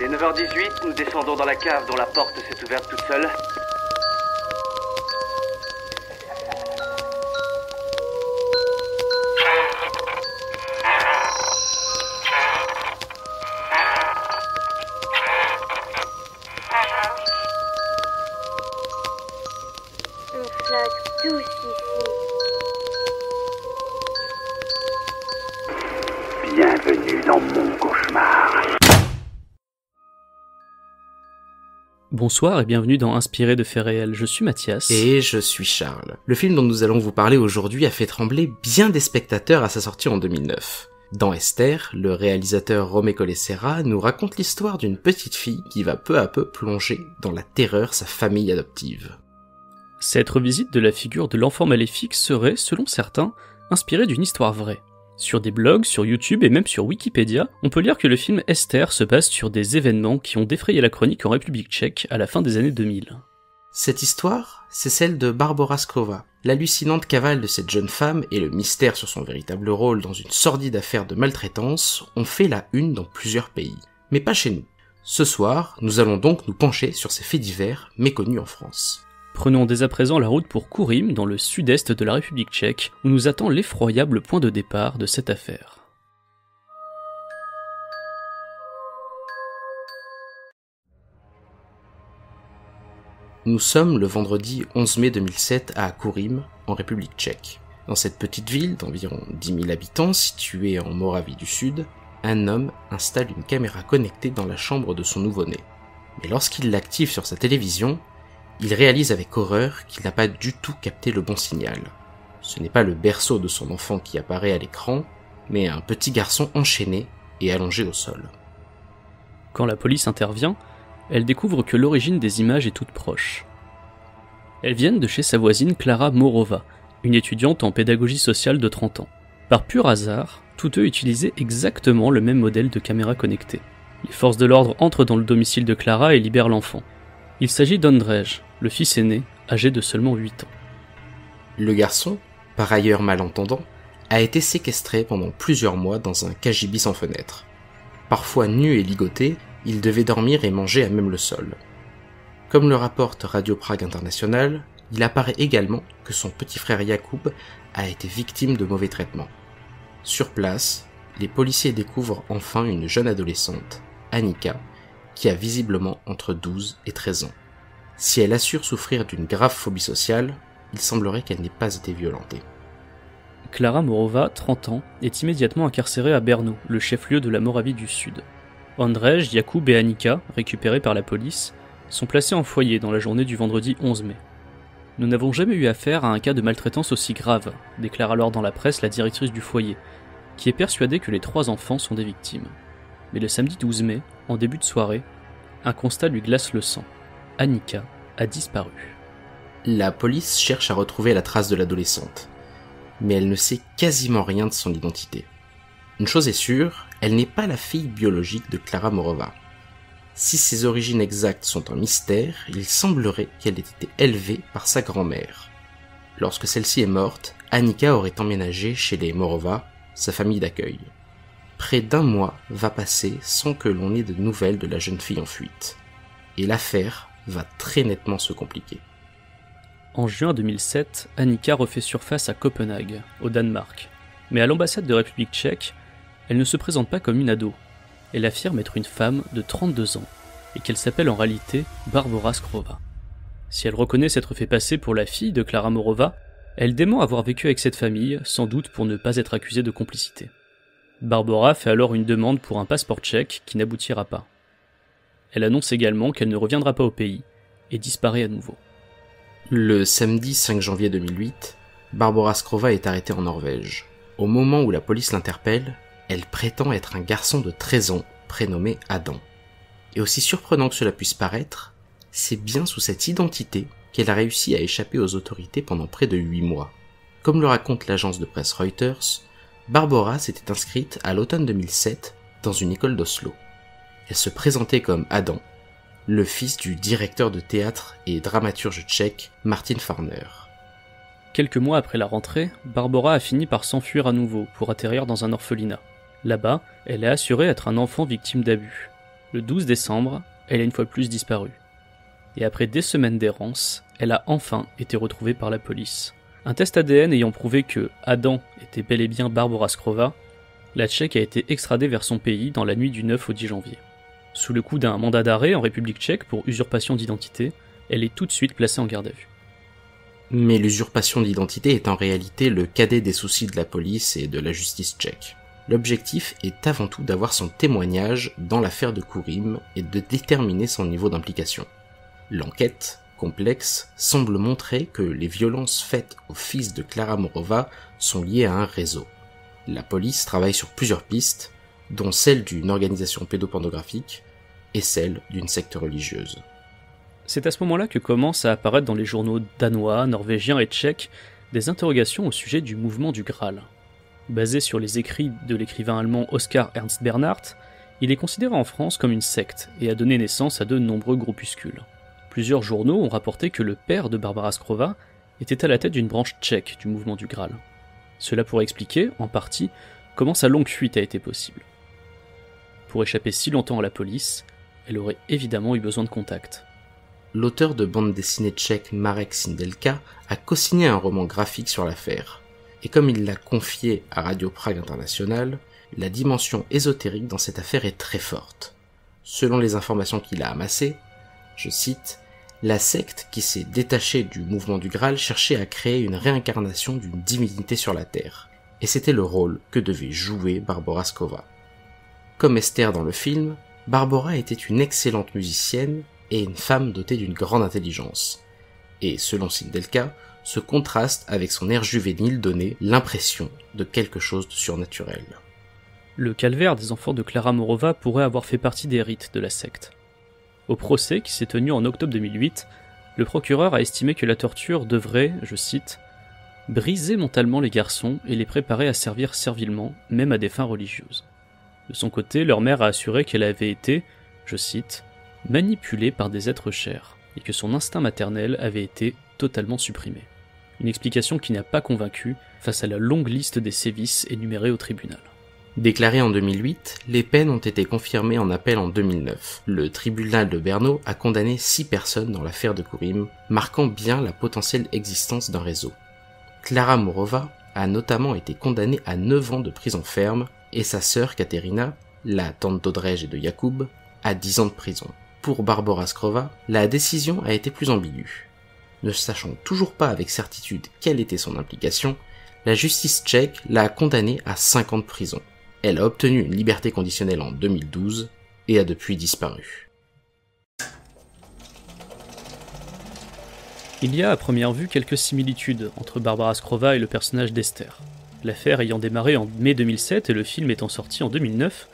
Les 9h18, nous descendons dans la cave dont la porte s'est ouverte toute seule. Bonsoir et bienvenue dans Inspiré de faits réels. Je suis Mathias. Et je suis Charles. Le film dont nous allons vous parler aujourd'hui a fait trembler bien des spectateurs à sa sortie en 2009. Dans Esther, le réalisateur Romé Colessera nous raconte l'histoire d'une petite fille qui va peu à peu plonger dans la terreur sa famille adoptive. Cette revisite de la figure de l'enfant maléfique serait, selon certains, inspirée d'une histoire vraie. Sur des blogs, sur YouTube et même sur Wikipédia, on peut lire que le film Esther se base sur des événements qui ont défrayé la chronique en République tchèque à la fin des années 2000. Cette histoire, c'est celle de Barbara Skova, L'hallucinante cavale de cette jeune femme et le mystère sur son véritable rôle dans une sordide affaire de maltraitance ont fait la une dans plusieurs pays. Mais pas chez nous. Ce soir, nous allons donc nous pencher sur ces faits divers méconnus en France. Prenons dès à présent la route pour Kourim, dans le sud-est de la République tchèque, où nous attend l'effroyable point de départ de cette affaire. Nous sommes le vendredi 11 mai 2007 à Kourim, en République tchèque. Dans cette petite ville d'environ 10 000 habitants située en Moravie du Sud, un homme installe une caméra connectée dans la chambre de son nouveau-né. Mais lorsqu'il l'active sur sa télévision, il réalise avec horreur qu'il n'a pas du tout capté le bon signal. Ce n'est pas le berceau de son enfant qui apparaît à l'écran, mais un petit garçon enchaîné et allongé au sol. Quand la police intervient, elle découvre que l'origine des images est toute proche. Elles viennent de chez sa voisine Clara Morova, une étudiante en pédagogie sociale de 30 ans. Par pur hasard, tous deux utilisaient exactement le même modèle de caméra connectée. Les forces de l'ordre entrent dans le domicile de Clara et libèrent l'enfant. Il s'agit d'Andrej, le fils aîné, âgé de seulement 8 ans. Le garçon, par ailleurs malentendant, a été séquestré pendant plusieurs mois dans un cagibi sans fenêtre. Parfois nu et ligoté, il devait dormir et manger à même le sol. Comme le rapporte Radio Prague International, il apparaît également que son petit frère Yacoub a été victime de mauvais traitements. Sur place, les policiers découvrent enfin une jeune adolescente, Annika, qui a visiblement entre 12 et 13 ans. Si elle assure souffrir d'une grave phobie sociale, il semblerait qu'elle n'ait pas été violentée. Clara Morova, 30 ans, est immédiatement incarcérée à Bernou, le chef-lieu de la Moravie du Sud. Andrzej, Jakub et Annika, récupérés par la police, sont placés en foyer dans la journée du vendredi 11 mai. Nous n'avons jamais eu affaire à un cas de maltraitance aussi grave, déclare alors dans la presse la directrice du foyer, qui est persuadée que les trois enfants sont des victimes. Mais le samedi 12 mai, en début de soirée, un constat lui glace le sang. Annika a disparu. La police cherche à retrouver la trace de l'adolescente, mais elle ne sait quasiment rien de son identité. Une chose est sûre, elle n'est pas la fille biologique de Clara Morova. Si ses origines exactes sont un mystère, il semblerait qu'elle ait été élevée par sa grand-mère. Lorsque celle-ci est morte, Annika aurait emménagé chez les Morova, sa famille d'accueil. Près d'un mois va passer sans que l'on ait de nouvelles de la jeune fille en fuite. Et l'affaire va très nettement se compliquer. En juin 2007, Annika refait surface à Copenhague, au Danemark. Mais à l'ambassade de République tchèque, elle ne se présente pas comme une ado. Elle affirme être une femme de 32 ans et qu'elle s'appelle en réalité Barbara Skrova. Si elle reconnaît s'être fait passer pour la fille de Clara Morova, elle dément avoir vécu avec cette famille, sans doute pour ne pas être accusée de complicité. Barbara fait alors une demande pour un passeport tchèque qui n'aboutira pas. Elle annonce également qu'elle ne reviendra pas au pays et disparaît à nouveau. Le samedi 5 janvier 2008, Barbara Skrova est arrêtée en Norvège. Au moment où la police l'interpelle, elle prétend être un garçon de 13 ans prénommé Adam. Et aussi surprenant que cela puisse paraître, c'est bien sous cette identité qu'elle a réussi à échapper aux autorités pendant près de 8 mois. Comme le raconte l'agence de presse Reuters, Barbara s'était inscrite à l'automne 2007 dans une école d'Oslo elle se présentait comme Adam, le fils du directeur de théâtre et dramaturge tchèque Martin Farner. Quelques mois après la rentrée, Barbara a fini par s'enfuir à nouveau pour atterrir dans un orphelinat. Là-bas, elle est assurée être un enfant victime d'abus. Le 12 décembre, elle a une fois plus disparu. Et après des semaines d'errance, elle a enfin été retrouvée par la police. Un test ADN ayant prouvé que Adam était bel et bien Barbara Skrova, la Tchèque a été extradée vers son pays dans la nuit du 9 au 10 janvier. Sous le coup d'un mandat d'arrêt en République tchèque pour usurpation d'identité, elle est tout de suite placée en garde à vue. Mais l'usurpation d'identité est en réalité le cadet des soucis de la police et de la justice tchèque. L'objectif est avant tout d'avoir son témoignage dans l'affaire de Kourim et de déterminer son niveau d'implication. L'enquête, complexe, semble montrer que les violences faites au fils de Clara Morova sont liées à un réseau. La police travaille sur plusieurs pistes, dont celle d'une organisation pédopornographique, celle d'une secte religieuse. C'est à ce moment-là que commencent à apparaître dans les journaux danois, norvégiens et tchèques des interrogations au sujet du mouvement du Graal. Basé sur les écrits de l'écrivain allemand Oscar Ernst Bernhardt, il est considéré en France comme une secte et a donné naissance à de nombreux groupuscules. Plusieurs journaux ont rapporté que le père de Barbara Skrova était à la tête d'une branche tchèque du mouvement du Graal. Cela pourrait expliquer, en partie, comment sa longue fuite a été possible. Pour échapper si longtemps à la police, elle aurait évidemment eu besoin de contact. L'auteur de bande dessinée tchèque Marek Sindelka a co-signé un roman graphique sur l'affaire, et comme il l'a confié à Radio Prague International, la dimension ésotérique dans cette affaire est très forte. Selon les informations qu'il a amassées, je cite, la secte qui s'est détachée du mouvement du Graal cherchait à créer une réincarnation d'une divinité sur la Terre, et c'était le rôle que devait jouer Barbara Skova. Comme Esther dans le film, Barbara était une excellente musicienne et une femme dotée d'une grande intelligence. Et selon Sindelka, ce contraste avec son air juvénile donnait l'impression de quelque chose de surnaturel. Le calvaire des enfants de Clara Morova pourrait avoir fait partie des rites de la secte. Au procès qui s'est tenu en octobre 2008, le procureur a estimé que la torture devrait, je cite, briser mentalement les garçons et les préparer à servir servilement, même à des fins religieuses. De son côté, leur mère a assuré qu'elle avait été, je cite, manipulée par des êtres chers, et que son instinct maternel avait été totalement supprimé. Une explication qui n'a pas convaincu face à la longue liste des sévices énumérés au tribunal. Déclarées en 2008, les peines ont été confirmées en appel en 2009. Le tribunal de Berno a condamné 6 personnes dans l'affaire de Kourim, marquant bien la potentielle existence d'un réseau. Clara Morova a notamment été condamnée à 9 ans de prison ferme et sa sœur Katerina, la tante d'Odrej et de Jakub, à 10 ans de prison. Pour Barbara Skrova, la décision a été plus ambiguë. Ne sachant toujours pas avec certitude quelle était son implication, la justice tchèque l'a condamnée à 5 ans de prison. Elle a obtenu une liberté conditionnelle en 2012 et a depuis disparu. Il y a à première vue quelques similitudes entre Barbara Skrova et le personnage d'Esther. L'affaire ayant démarré en mai 2007 et le film étant sorti en 2009,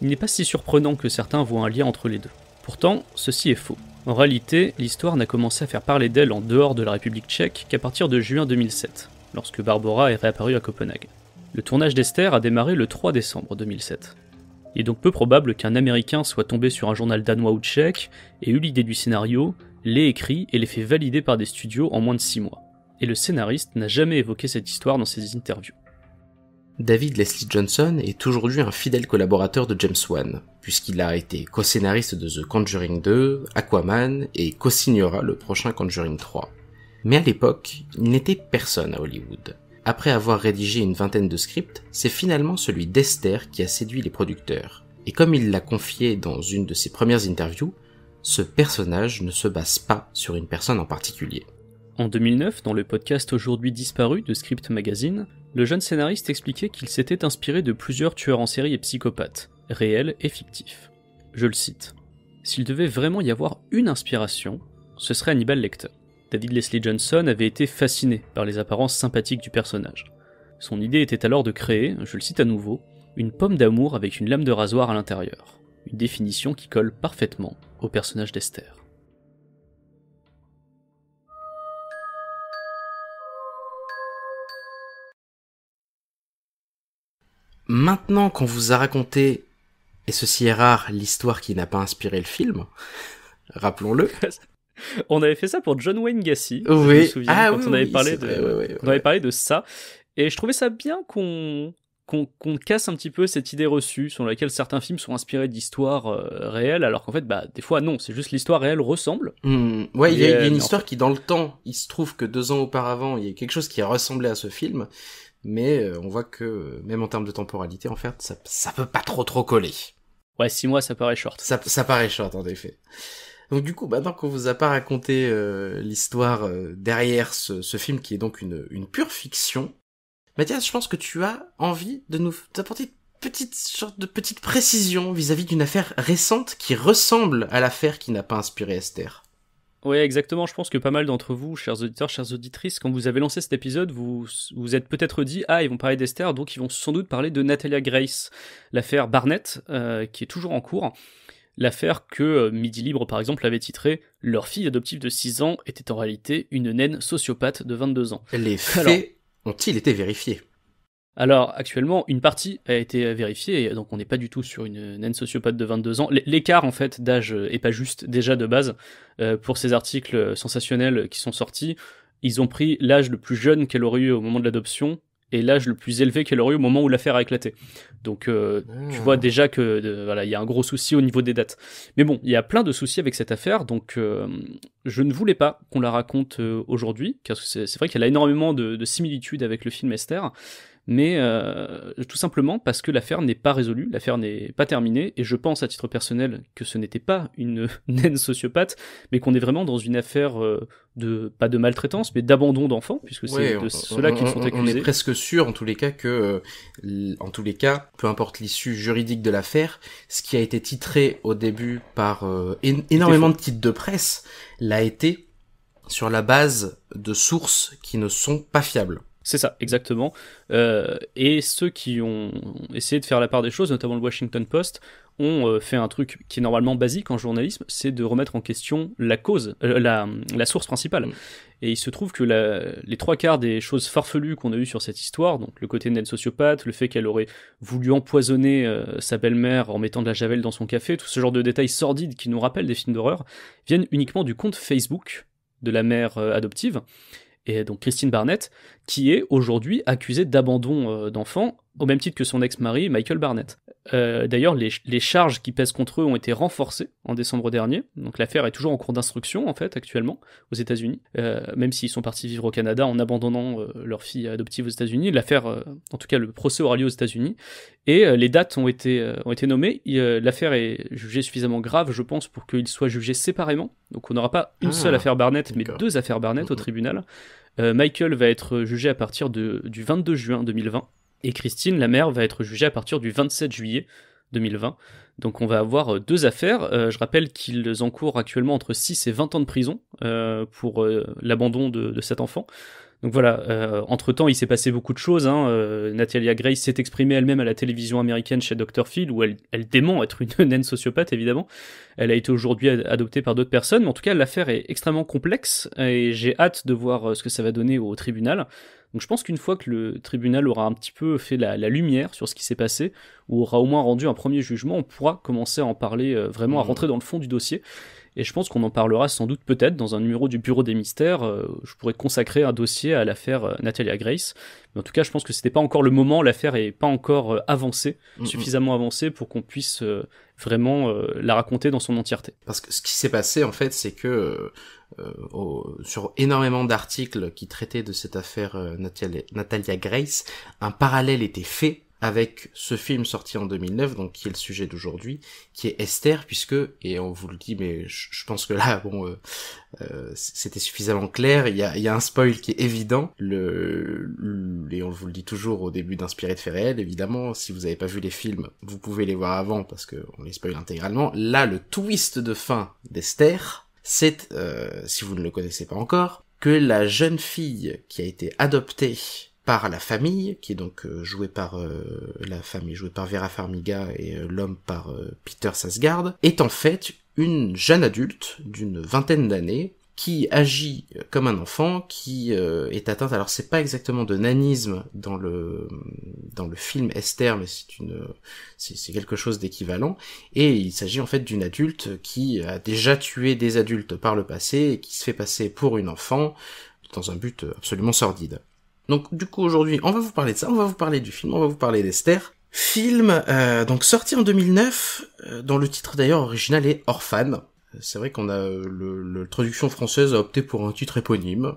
il n'est pas si surprenant que certains voient un lien entre les deux. Pourtant, ceci est faux. En réalité, l'histoire n'a commencé à faire parler d'elle en dehors de la République tchèque qu'à partir de juin 2007, lorsque Barbara est réapparue à Copenhague. Le tournage d'Esther a démarré le 3 décembre 2007. Il est donc peu probable qu'un Américain soit tombé sur un journal danois ou tchèque et eu l'idée du scénario, l'ait écrit et l'ait fait valider par des studios en moins de 6 mois. Et le scénariste n'a jamais évoqué cette histoire dans ses interviews. David Leslie Johnson est aujourd'hui un fidèle collaborateur de James Wan, puisqu'il a été co-scénariste de The Conjuring 2, Aquaman et co-signera le prochain Conjuring 3. Mais à l'époque, il n'était personne à Hollywood. Après avoir rédigé une vingtaine de scripts, c'est finalement celui d'Esther qui a séduit les producteurs. Et comme il l'a confié dans une de ses premières interviews, ce personnage ne se base pas sur une personne en particulier. En 2009, dans le podcast Aujourd'hui disparu de Script Magazine, le jeune scénariste expliquait qu'il s'était inspiré de plusieurs tueurs en série et psychopathes, réels et fictifs. Je le cite. S'il devait vraiment y avoir une inspiration, ce serait Hannibal Lecter. David Leslie Johnson avait été fasciné par les apparences sympathiques du personnage. Son idée était alors de créer, je le cite à nouveau, une pomme d'amour avec une lame de rasoir à l'intérieur. Une définition qui colle parfaitement au personnage d'Esther. maintenant qu'on vous a raconté, et ceci est rare, l'histoire qui n'a pas inspiré le film, rappelons-le. on avait fait ça pour John Wayne Gacy, oui. je me souviens, ah quand on, avait parlé de, ça. Et je trouvais ça bien qu'on casse un petit peu cette idée reçue sur laquelle certains films sont inspirés d'histoires euh, réelles, alors qu'en fait, bah, des fois, non, c'est juste l'histoire réelle ressemble. Hmm. Oui, il y, a euh, une histoire qui, dans le temps, il se trouve que deux ans auparavant, il y a quelque chose qui a ressemblé à ce film, mais euh, on voit que euh, même en termes de temporalité, en fait, ça, ça peut pas trop trop coller. Ouais, six mois, ça paraît short. Ça, paraît short, en effet. Donc du coup, maintenant qu'on vous a pas raconté euh, l'histoire derrière ce, film qui est donc une, une pure fiction, Mathias, je pense que tu as envie de nous apporter une petite sorte de petite précision vis-à-vis d'une affaire récente qui ressemble à l'affaire qui n'a pas inspiré Esther. Oui, exactement. Je pense que pas mal d'entre vous, chers auditeurs, chères auditrices, quand vous avez lancé cet épisode, vous vous êtes peut-être dit Ah, ils vont parler d'Esther, donc ils vont sans doute parler de Natalia Grace, l'affaire Barnett, euh, qui est toujours en cours. L'affaire que euh, Midi Libre, par exemple, avait titrée « Leur fille adoptive de 6 ans était en réalité une naine sociopathe de 22 ans. Les faits ont-ils été vérifiés alors actuellement, une partie a été vérifiée, donc on n'est pas du tout sur une naine sociopathe de 22 ans. L'écart en fait d'âge euh, est pas juste déjà de base. Euh, pour ces articles euh, sensationnels qui sont sortis, ils ont pris l'âge le plus jeune qu'elle aurait eu au moment de l'adoption et l'âge le plus élevé qu'elle aurait eu au moment où l'affaire a éclaté. Donc tu vois ah. déjà que voilà, il y a un gros souci au niveau des dates. Mais bon, il y a plein de soucis avec cette affaire, donc je ne voulais pas qu'on la raconte aujourd'hui, car que c'est vrai qu'elle a énormément de similitudes avec le film Esther mais euh, tout simplement parce que l'affaire n'est pas résolue, l'affaire n'est pas terminée, et je pense à titre personnel que ce n'était pas une naine sociopathe, mais qu'on est vraiment dans une affaire euh, de, pas de maltraitance, mais d'abandon d'enfants, puisque c'est cela de ceux qu'ils sont accusés. On est presque sûr, en tous les cas, que, euh, en tous les cas, peu importe l'issue juridique de l'affaire, ce qui a été titré au début par énormément de titres de presse, l'a été sur la base de sources qui ne sont pas fiables. C'est ça, exactement. Euh, et ceux qui ont essayé de faire la part des choses, notamment le Washington Post, ont euh, fait un truc qui est normalement basique en journalisme, c'est de remettre en question la cause, euh, la, source principale. Mm. Et il se trouve que les trois quarts des choses farfelues qu'on a eues sur cette histoire, donc le côté Ned sociopathe, le fait qu'elle aurait voulu empoisonner sa belle-mère en mettant de la javel dans son café, tout ce genre de détails sordides qui nous rappellent des films d'horreur, viennent uniquement du compte Facebook de la mère adoptive et donc Christine Barnett, qui est aujourd'hui accusé d'abandon euh, d'enfants au même titre que son ex-mari Michael Barnett. Euh, d'ailleurs, les, charges qui pèsent contre eux ont été renforcées en décembre dernier, donc l'affaire est toujours en cours d'instruction en fait actuellement aux États-Unis, euh, même s'ils sont partis vivre au Canada en abandonnant leur fille adoptive aux États-Unis. L'affaire, en tout cas le procès aura lieu aux États-Unis, et les dates ont été, nommées. l'affaire est jugée suffisamment grave, je pense, pour qu'ils soient jugés séparément, donc on n'aura pas une ah, seule affaire Barnett, mais deux affaires Barnett au tribunal. Euh, Michael va être jugé à partir du 22 juin 2020 et Christine, la mère, va être jugée à partir du 27 juillet 2020. Donc on va avoir euh, deux affaires. Euh, je rappelle qu'ils encourent actuellement entre 6 et 20 ans de prison pour l'abandon de, cet enfant. Donc voilà, euh, entre-temps, il s'est passé beaucoup de choses. Hein. Euh, Natalia Grace s'est exprimée elle-même à la télévision américaine chez Dr. Phil, où elle, dément être une naine sociopathe, évidemment. Elle a été aujourd'hui adoptée par d'autres personnes, mais en tout cas, l'affaire est extrêmement complexe, et j'ai hâte de voir euh, ce que ça va donner au tribunal. Donc je pense qu'une fois que le tribunal aura un petit peu fait la, lumière sur ce qui s'est passé, ou aura au moins rendu un premier jugement, on pourra commencer à en parler vraiment, à mmh. rentrer dans le fond du dossier. Et je pense qu'on en parlera sans doute peut-être dans un numéro du Bureau des Mystères. Euh, je pourrais consacrer un dossier à l'affaire euh, Natalia Grace. Mais en tout cas, je pense que c'était pas encore le moment. L'affaire est pas encore euh, avancée, suffisamment avancée pour qu'on puisse vraiment la raconter dans son entièreté. Parce que ce qui s'est passé, en fait, c'est que sur énormément d'articles qui traitaient de cette affaire Natalia, Grace, un parallèle était fait avec ce film sorti en 2009, donc qui est le sujet d'aujourd'hui, qui est Esther, puisque, et on vous le dit, mais je pense que là, bon, euh, euh, c'était suffisamment clair, il y a, un spoil qui est évident, le, et on vous le dit toujours au début d'Inspiré de faits évidemment, si vous n'avez pas vu les films, vous pouvez les voir avant, parce que on les spoil intégralement. Là, le twist de fin d'Esther, c'est, euh, si vous ne le connaissez pas encore, que la jeune fille qui a été adoptée par la famille, qui est donc euh, jouée par euh, la famille jouée par Vera Farmiga et euh, l'homme par Peter Sasgard, est en fait une jeune adulte d'une vingtaine d'années qui agit comme un enfant, qui est atteinte. Alors c'est pas exactement de nanisme dans le dans le film Esther, mais c'est une c'est quelque chose d'équivalent. Et il s'agit en fait d'une adulte qui a déjà tué des adultes par le passé et qui se fait passer pour une enfant dans un but absolument sordide. Donc du coup aujourd'hui, on va vous parler de ça, on va vous parler du film, on va vous parler d'Esther. Film euh, donc sorti en 2009, euh, dont le titre d'ailleurs original est Orphane. Euh, c'est vrai qu'on a le, traduction française a opté pour un titre éponyme.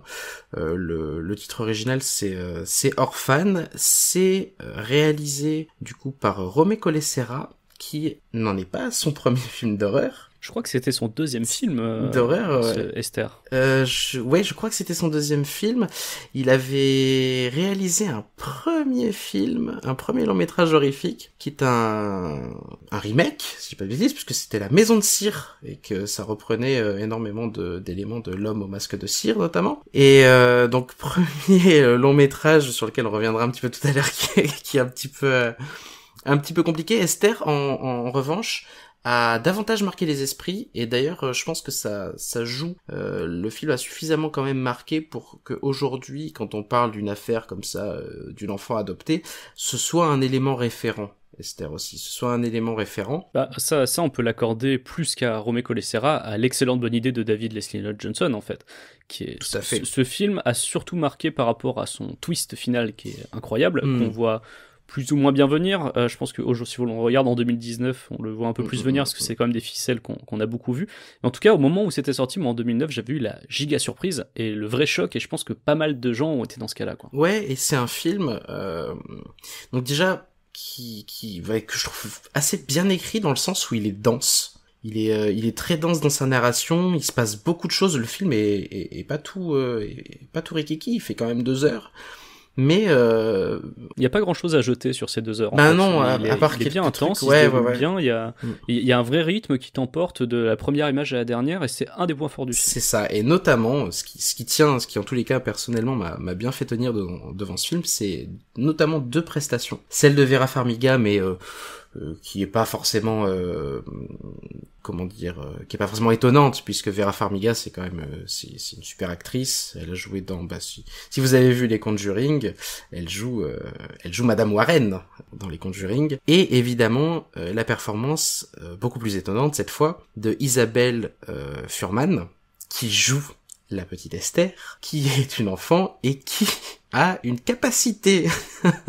le, titre original c'est c'est Orphane, c'est réalisé du coup par Romé Colessera qui n'en est pas son premier film d'horreur je crois que c'était son deuxième film. D'horreur. Esther. Euh, je, ouais, je crois que c'était son deuxième film. Il avait réalisé un premier film, un premier long métrage horrifique, qui est un, remake, si je pas de bêtises, puisque c'était La Maison de Cire et que ça reprenait euh, énormément d'éléments de, l'homme au masque de cire notamment. Et euh, donc premier euh, long métrage sur lequel on reviendra un petit peu tout à l'heure, qui, est un petit peu un petit peu compliqué. Esther, en revanche, a davantage marqué les esprits et d'ailleurs euh, je pense que ça ça joue euh, le film a suffisamment quand même marqué pour que aujourd'hui quand on parle d'une affaire comme ça euh, d'une enfant adoptée ce soit un élément référent Esther aussi, ce soit un élément référent. Bah, ça, ça, on peut l'accorder plus qu'à Romé Colessera, à l'excellente bonne idée de David Leslie Johnson, en fait. Qui est, Tout à fait. Ce, film a surtout marqué par rapport à son twist final qui est incroyable, hmm. qu'on voit plus ou moins bien venir. Euh, je pense que si on regarde en 2019, on le voit un peu mm, plus mm, venir mm, parce que c'est quand même des ficelles qu'on a beaucoup vues en tout cas, au moment où c'était sorti, moi en 2009, j'avais eu la giga surprise et le vrai choc. Et je pense que pas mal de gens ont été dans ce cas-là. Ouais, et c'est un film. Euh, donc déjà qui, qui être que je trouve assez bien écrit dans le sens où il est dense. Il est, euh, il est très dense dans sa narration. Il se passe beaucoup de choses. Le film est, pas tout, pas tout rikiki. Il fait quand même deux heures mais euh, il n'y a pas grand chose à jeter sur ces deux heures. Bah non, à, part qu'il est bien intense, ouais, il bien, il y a mm. il y a un vrai rythme qui t'emporte de la première image à la dernière et c'est un des points forts du film. C'est ça et notamment ce qui ce qui tient, ce qui en tous les cas personnellement m'a bien fait tenir devant ce film, c'est notamment deux prestations. Celle de Vera Farmiga mais euh, euh, qui est pas forcément euh, comment dire euh, qui est pas forcément étonnante puisque Vera Farmiga c'est quand même c'est une super actrice elle a joué dans bah, si, vous avez vu les Conjuring elle joue elle joue Madame Warren dans les Conjuring et évidemment la performance beaucoup plus étonnante cette fois de Isabelle Furman qui joue la petite Esther, qui est une enfant et qui a une capacité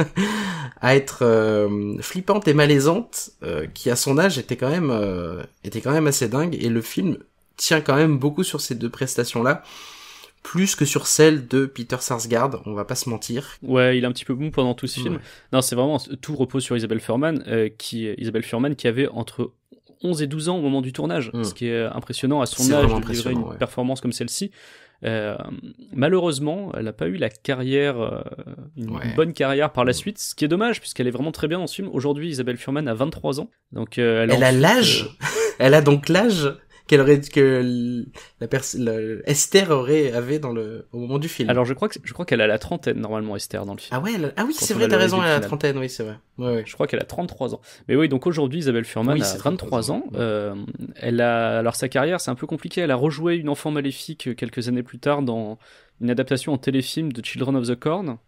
à être euh, flippante et malaisante, euh, qui à son âge était quand même euh, était quand même assez dingue. Et le film tient quand même beaucoup sur ces deux prestations là plus que sur celle de Peter Sarsgaard, on va pas se mentir. Ouais, il est un petit peu bon pendant tout ce film. Non, c'est vraiment tout repose sur Isabelle Furman, qui Isabelle Furman qui avait entre 11 et 12 ans au moment du tournage, ce hmm. qui est impressionnant à son âge de livrer une performance comme celle-ci. Euh, malheureusement, elle n'a pas eu la carrière, euh, une bonne carrière par la suite, ce qui est dommage puisqu'elle est vraiment très bien dans ce film. Aujourd'hui, Isabelle Furman a 23 ans, donc euh, elle a l'âge, elle a donc l'âge qu'elle que la personne Esther aurait avait dans le au moment du film. Alors je crois que je crois qu'elle a la trentaine normalement Esther dans le film. Ah ouais, ah oui, c'est vrai, t'as raison, elle a la trentaine, oui, c'est vrai. Je crois qu'elle a 33 ans. Mais oui, donc aujourd'hui Isabelle Furman a 23 ans. Euh, elle a alors sa carrière, c'est un peu compliqué, elle a rejoué une enfant maléfique euh, quelques années plus tard dans une adaptation en téléfilm de Children of the Corn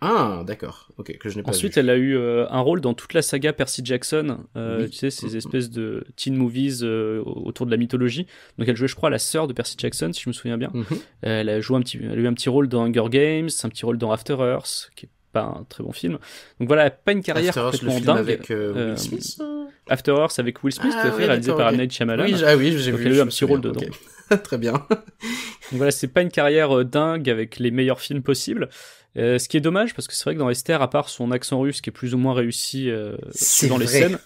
ah, d'accord. Ok, que je n'ai pas Ensuite, elle a eu euh, un rôle dans toute la saga Percy Jackson. Euh, tu sais, ces mm, mm. espèces de teen movies euh, autour de la mythologie. Donc, elle jouait, je crois, la sœur de Percy Jackson, si je me souviens bien. Mhm. Elle a joué un petit, elle a eu un petit rôle dans Hunger Games, un petit rôle dans After Earth, qui est pas un très bon film. Donc voilà, pas une carrière complètement dingue. Avec Will Smith. After Earth avec Will Smith, ah, réalisé par okay. Shyamalan. Oui, ah oui, j'ai vu. Elle a eu un petit rôle dedans. Très bien. Donc voilà, c'est pas une carrière dingue avec les meilleurs films possibles. Euh, ce qui est dommage parce que c'est vrai que dans Esther, à part son accent russe qui est plus ou moins réussi euh, dans les scènes.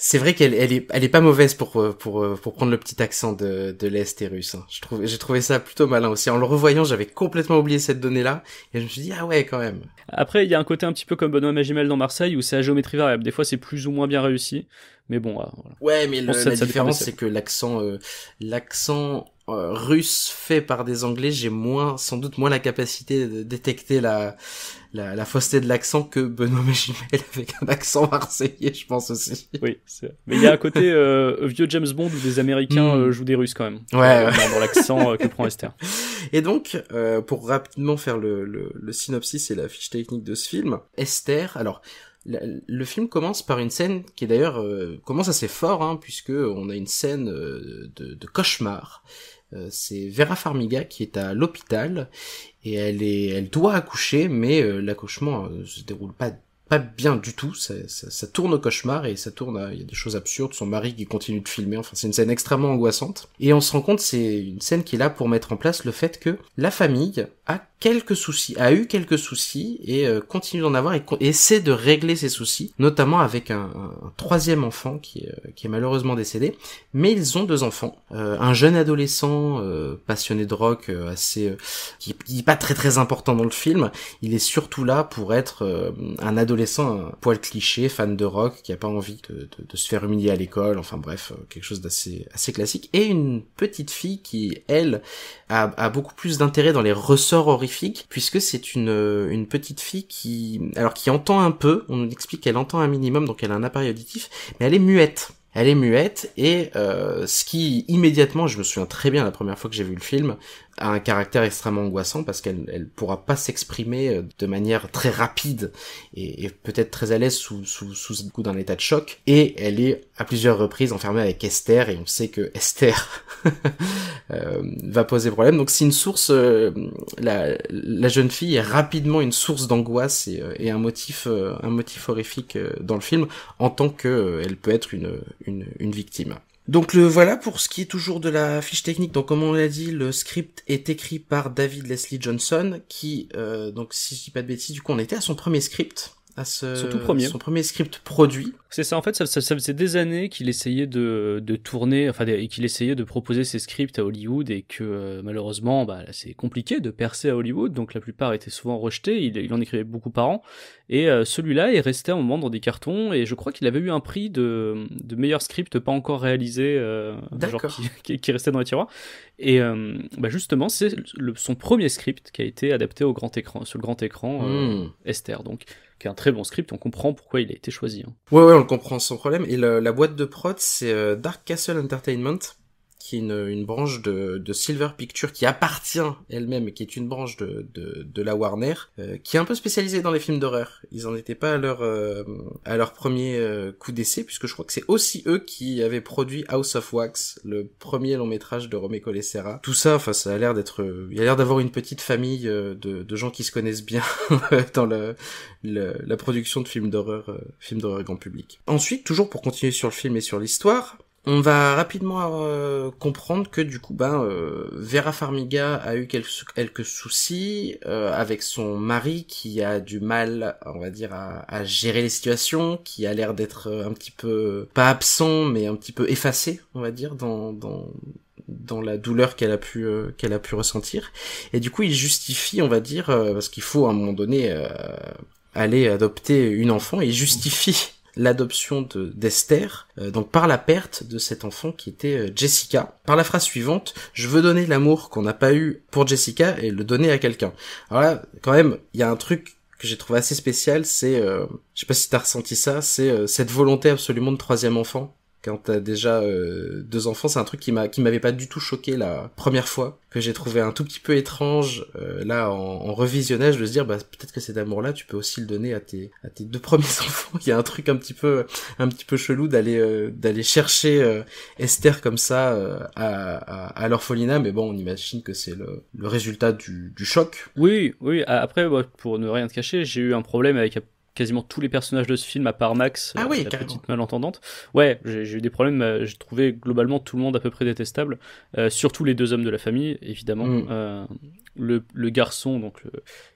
C'est vrai qu'elle elle est, elle est pas mauvaise pour, euh, pour, pour prendre le petit accent de, de l'Est et russe. Hein. j'ai trouvé ça plutôt malin aussi. En le revoyant, j'avais complètement oublié cette donnée-là. Et je me suis dit, ah ouais, quand même. Après, il y a un côté un petit peu comme Benoît Magimel dans Marseille où c'est à géométrie variable. Des fois, c'est plus ou moins bien réussi. Mais bon, ah, voilà. Ouais, mais la différence, c'est que l'accent, l'accent euh, russe fait par des anglais, j'ai moins, sans doute moins la capacité de détecter la, la, la fausseté de l'accent que Benoît Magimel avec un accent marseillais, je pense aussi. Oui, mais il y a un côté euh, vieux James Bond où des Américains hmm. euh, jouent des Russes quand même. Ouais. Dans l'accent que prend Esther. Et donc, pour rapidement faire le, le, le synopsis et la fiche technique de ce film, Esther, alors, le film commence par une scène qui d'ailleurs commence assez fort, hein, puisque on a une scène de, de, cauchemar euh, c'est Vera Farmiga qui est à l'hôpital et elle est, elle doit accoucher, mais euh, l'accouchement euh, se déroule pas pas bien du tout, ça, ça, tourne au cauchemar et ça tourne, à, il y a des choses absurdes, son mari qui continue de filmer, enfin c'est une scène extrêmement angoissante. Et on se rend compte, c'est une scène qui est là pour mettre en place le fait que la famille, a quelques soucis, a eu quelques soucis et euh, continue d'en avoir et, essaie de régler ses soucis, notamment avec un, troisième enfant euh, qui, est malheureusement décédé. Mais ils ont deux enfants, euh, un jeune adolescent passionné de rock, assez qui, n'est pas très très important dans le film. Il est surtout là pour être un adolescent un poil cliché, fan de rock, qui a pas envie de, se faire humilier à l'école. Enfin bref, quelque chose d'assez assez classique. Et une petite fille qui elle a beaucoup plus d'intérêt dans les ressorts horrifique puisque c'est une, euh, une petite fille qui, alors qui entend un peu, on explique qu'elle entend un minimum, donc elle a un appareil auditif, mais elle est muette elle est muette et euh, ce qui immédiatement, je me souviens très bien la première fois que j'ai vu le film, a un caractère extrêmement angoissant parce qu'elle ne pourra pas s'exprimer euh, de manière très rapide et, peut-être très à l'aise sous sous coup d'un état de choc et elle est à plusieurs reprises enfermée avec Esther et on sait que Esther euh, va poser problème donc c'est une source euh, la, jeune fille est rapidement une source d'angoisse et, un motif un motif horrifique dans le film en tant que elle peut être une victime donc le voilà pour ce qui est toujours de la fiche technique. Donc comme on l'a dit, le script est écrit par David Leslie Johnson, qui euh, donc si je dis pas de bêtises, du coup on était à son premier script, à ce, son tout premier, son premier script produit. C'est ça, en fait, ça, ça, faisait des années qu'il essayait de, de, tourner, enfin, et qu'il essayait de proposer ses scripts à Hollywood et que euh, malheureusement, bah, c'est compliqué de percer à Hollywood, donc la plupart étaient souvent rejetés, il, il en écrivait beaucoup par an, et euh, celui-là est resté un moment dans des cartons, et je crois qu'il avait eu un prix de, de meilleur script pas encore réalisé, euh, genre qui, qui, restait dans les tiroirs, et euh, bah, justement, c'est son premier script qui a été adapté au grand écran, sur le grand écran hmm. Esther, donc qui est un très bon script, on comprend pourquoi il a été choisi. Hein. Ouais, ouais, on le comprend sans problème. Et la, boîte de prod, c'est euh, Dark Castle Entertainment qui est une, branche de, Silver Picture qui appartient elle-même qui est une branche de, de, la Warner, euh, qui est un peu spécialisée dans les films d'horreur. Ils en étaient pas à leur euh, à leur premier euh, coup d'essai puisque je crois que c'est aussi eux qui avaient produit House of Wax, le premier long métrage de Romé Colessera. Tout ça, enfin, ça a l'air d'être, il a l'air d'avoir une petite famille de, de, gens qui se connaissent bien dans la production de films d'horreur, films d'horreur grand public. Ensuite, toujours pour continuer sur le film et sur l'histoire, on va rapidement euh, comprendre que du coup, ben, euh, Vera Farmiga a eu quelques, soucis euh, avec son mari qui a du mal, on va dire, à, gérer les situations, qui a l'air d'être un petit peu pas absent, mais un petit peu effacé, on va dire, dans dans la douleur qu'elle a pu qu'elle a pu ressentir. Et du coup, il justifie, on va dire, parce qu'il faut à un moment donné aller adopter une enfant, et il justifie l'adoption d'Esther, euh, donc par la perte de cet enfant qui était euh, Jessica. Par la phrase suivante, je veux donner l'amour qu'on n'a pas eu pour Jessica et le donner à quelqu'un. Alors là, quand même, il y a un truc que j'ai trouvé assez spécial, c'est, euh, je sais pas si t'as ressenti ça, c'est euh, cette volonté absolument de troisième enfant quand t'as déjà euh, deux enfants, c'est un truc qui m'a qui m'avait pas du tout choqué la première fois, que j'ai trouvé un tout petit peu étrange euh, là en, en, revisionnage de se dire bah peut-être que cet amour-là tu peux aussi le donner à tes à tes deux premiers enfants. Il y a un truc un petit peu un petit peu chelou d'aller euh, d'aller chercher Esther comme ça à, à, l'orphelinat, mais bon on imagine que c'est le, le résultat du, du choc. Oui oui après bah, pour ne rien te cacher j'ai eu un problème avec quasiment tous les personnages de ce film à part Max, ah euh, oui, la petite malentendante. Ouais, j'ai eu des problèmes. Euh, j'ai trouvé globalement tout le monde à peu près détestable, euh, surtout les deux hommes de la famille, évidemment. Mm. le, garçon, donc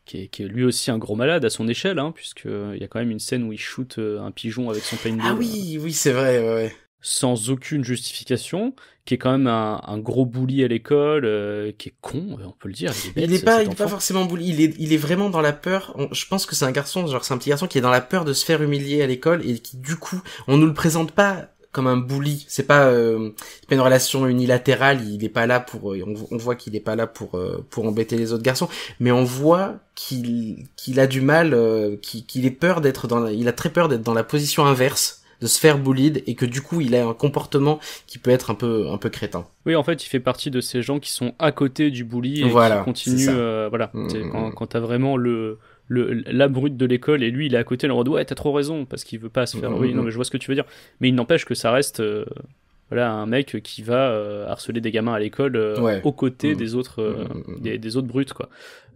qui, est, lui aussi un gros malade à son échelle, hein, puisque il y a quand même une scène où il shoot un pigeon avec son ah paintball. Ah oui, oui, c'est vrai. ouais sans aucune justification, qui est quand même un, gros bully à l'école, euh, qui est con, euh, on peut le dire. Il est, pas, pas forcément bully, il est, vraiment dans la peur. je pense que c'est un garçon, genre c'est un petit garçon qui est dans la peur de se faire humilier à l'école et qui du coup, on nous le présente pas comme un bully. C'est pas, euh, une relation unilatérale. Il est pas là pour. on, voit qu'il est pas là pour pour embêter les autres garçons. Mais on voit qu'il qu'il a du mal, qu'il peur d'être dans. il a très peur d'être dans la position inverse de se faire bully, et que du coup il a un comportement qui peut être un peu un peu crétin. Oui, en fait, il fait partie de ces gens qui sont à côté du bully et qui continuent. Euh, voilà, mm, mm, quand, mm. quand t'as vraiment le, le, la brute de l'école et lui il est à côté le rode ouais t'as trop raison parce qu'il veut pas se faire oui non mais je vois ce que tu veux dire mais il n'empêche que ça reste euh, voilà un mec qui va euh, harceler des gamins à l'école aux côtés des autres des, autres brutes quoi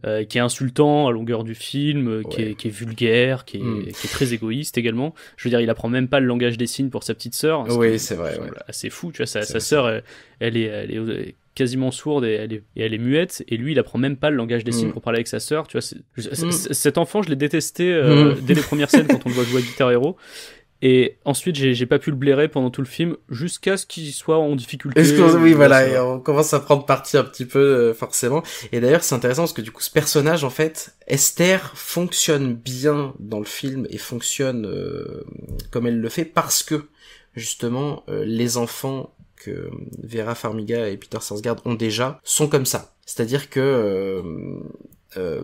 euh, qui est insultant à longueur du film, euh, qui, est, vulgaire, qui est, hmm. qui est, très égoïste également. Je veux dire, il apprend même pas le langage des signes pour sa petite sœur. Oui, c'est vrai. Ouais. fou, tu vois, sa, sœur, elle, est, elle, est, quasiment sourde et elle, est, elle est muette, et lui, il apprend même pas le langage des hmm. signes pour parler avec sa sœur. Tu vois, hmm. cet enfant, je l'ai détesté euh, dès les premières scènes quand on le voit jouer à Guitar Hero. Et ensuite, j'ai pas pu le blairer pendant tout le film jusqu'à ce qu'il soit en difficulté. oui, voilà, et on commence à prendre parti un petit peu, euh, forcément. Et d'ailleurs, c'est intéressant parce que du coup, ce personnage, en fait, Esther fonctionne bien dans le film et fonctionne euh, comme elle le fait parce que, justement, euh, les enfants que Vera Farmiga et Peter Sarsgaard ont déjà sont comme ça. C'est-à-dire que euh,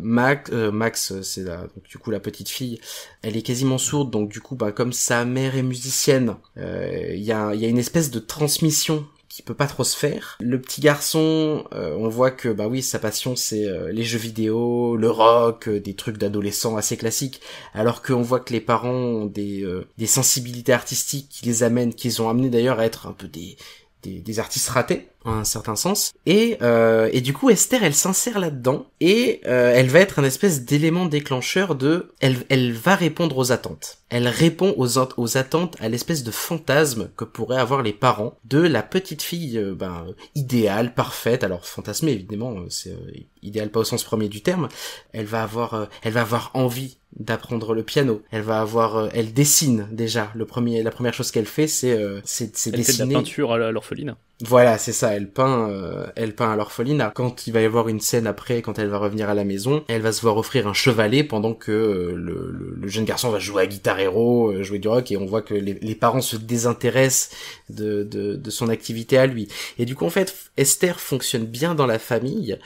euh, Max, c'est la, donc, du coup la petite fille, elle est quasiment sourde, donc du coup, bah, comme sa mère est musicienne, euh, il y, a, une espèce de transmission qui peut pas trop se faire. Le petit garçon, on voit que bah oui, sa passion c'est les jeux vidéo, le rock, des trucs d'adolescents assez classiques, alors qu'on voit que les parents ont des, des sensibilités artistiques qui les amènent, qui les ont amenés d'ailleurs à être un peu des, des, artistes ratés en un certain sens et euh, et du coup Esther elle s'insère là-dedans et euh, elle va être un espèce d'élément déclencheur de elle elle va répondre aux attentes elle répond aux aux attentes à l'espèce de fantasme que pourraient avoir les parents de la petite fille euh, ben idéale parfaite alors fantasmée évidemment c'est idéal pas au sens premier du terme elle va avoir elle va avoir envie d'apprendre le piano. Elle va avoir, euh, elle dessine déjà. Le premier, la première chose qu'elle fait, c'est euh, c'est dessiner. Fait de la peinture à l'orpheline. Voilà, c'est ça. Elle peint, euh, elle peint à l'orpheline. Quand il va y avoir une scène après, quand elle va revenir à la maison, elle va se voir offrir un chevalet pendant que euh, le, jeune garçon va jouer à Guitar héros jouer du rock, et on voit que les, parents se désintéressent de, de, de, son activité à lui. Et du coup, en fait, Esther fonctionne bien dans la famille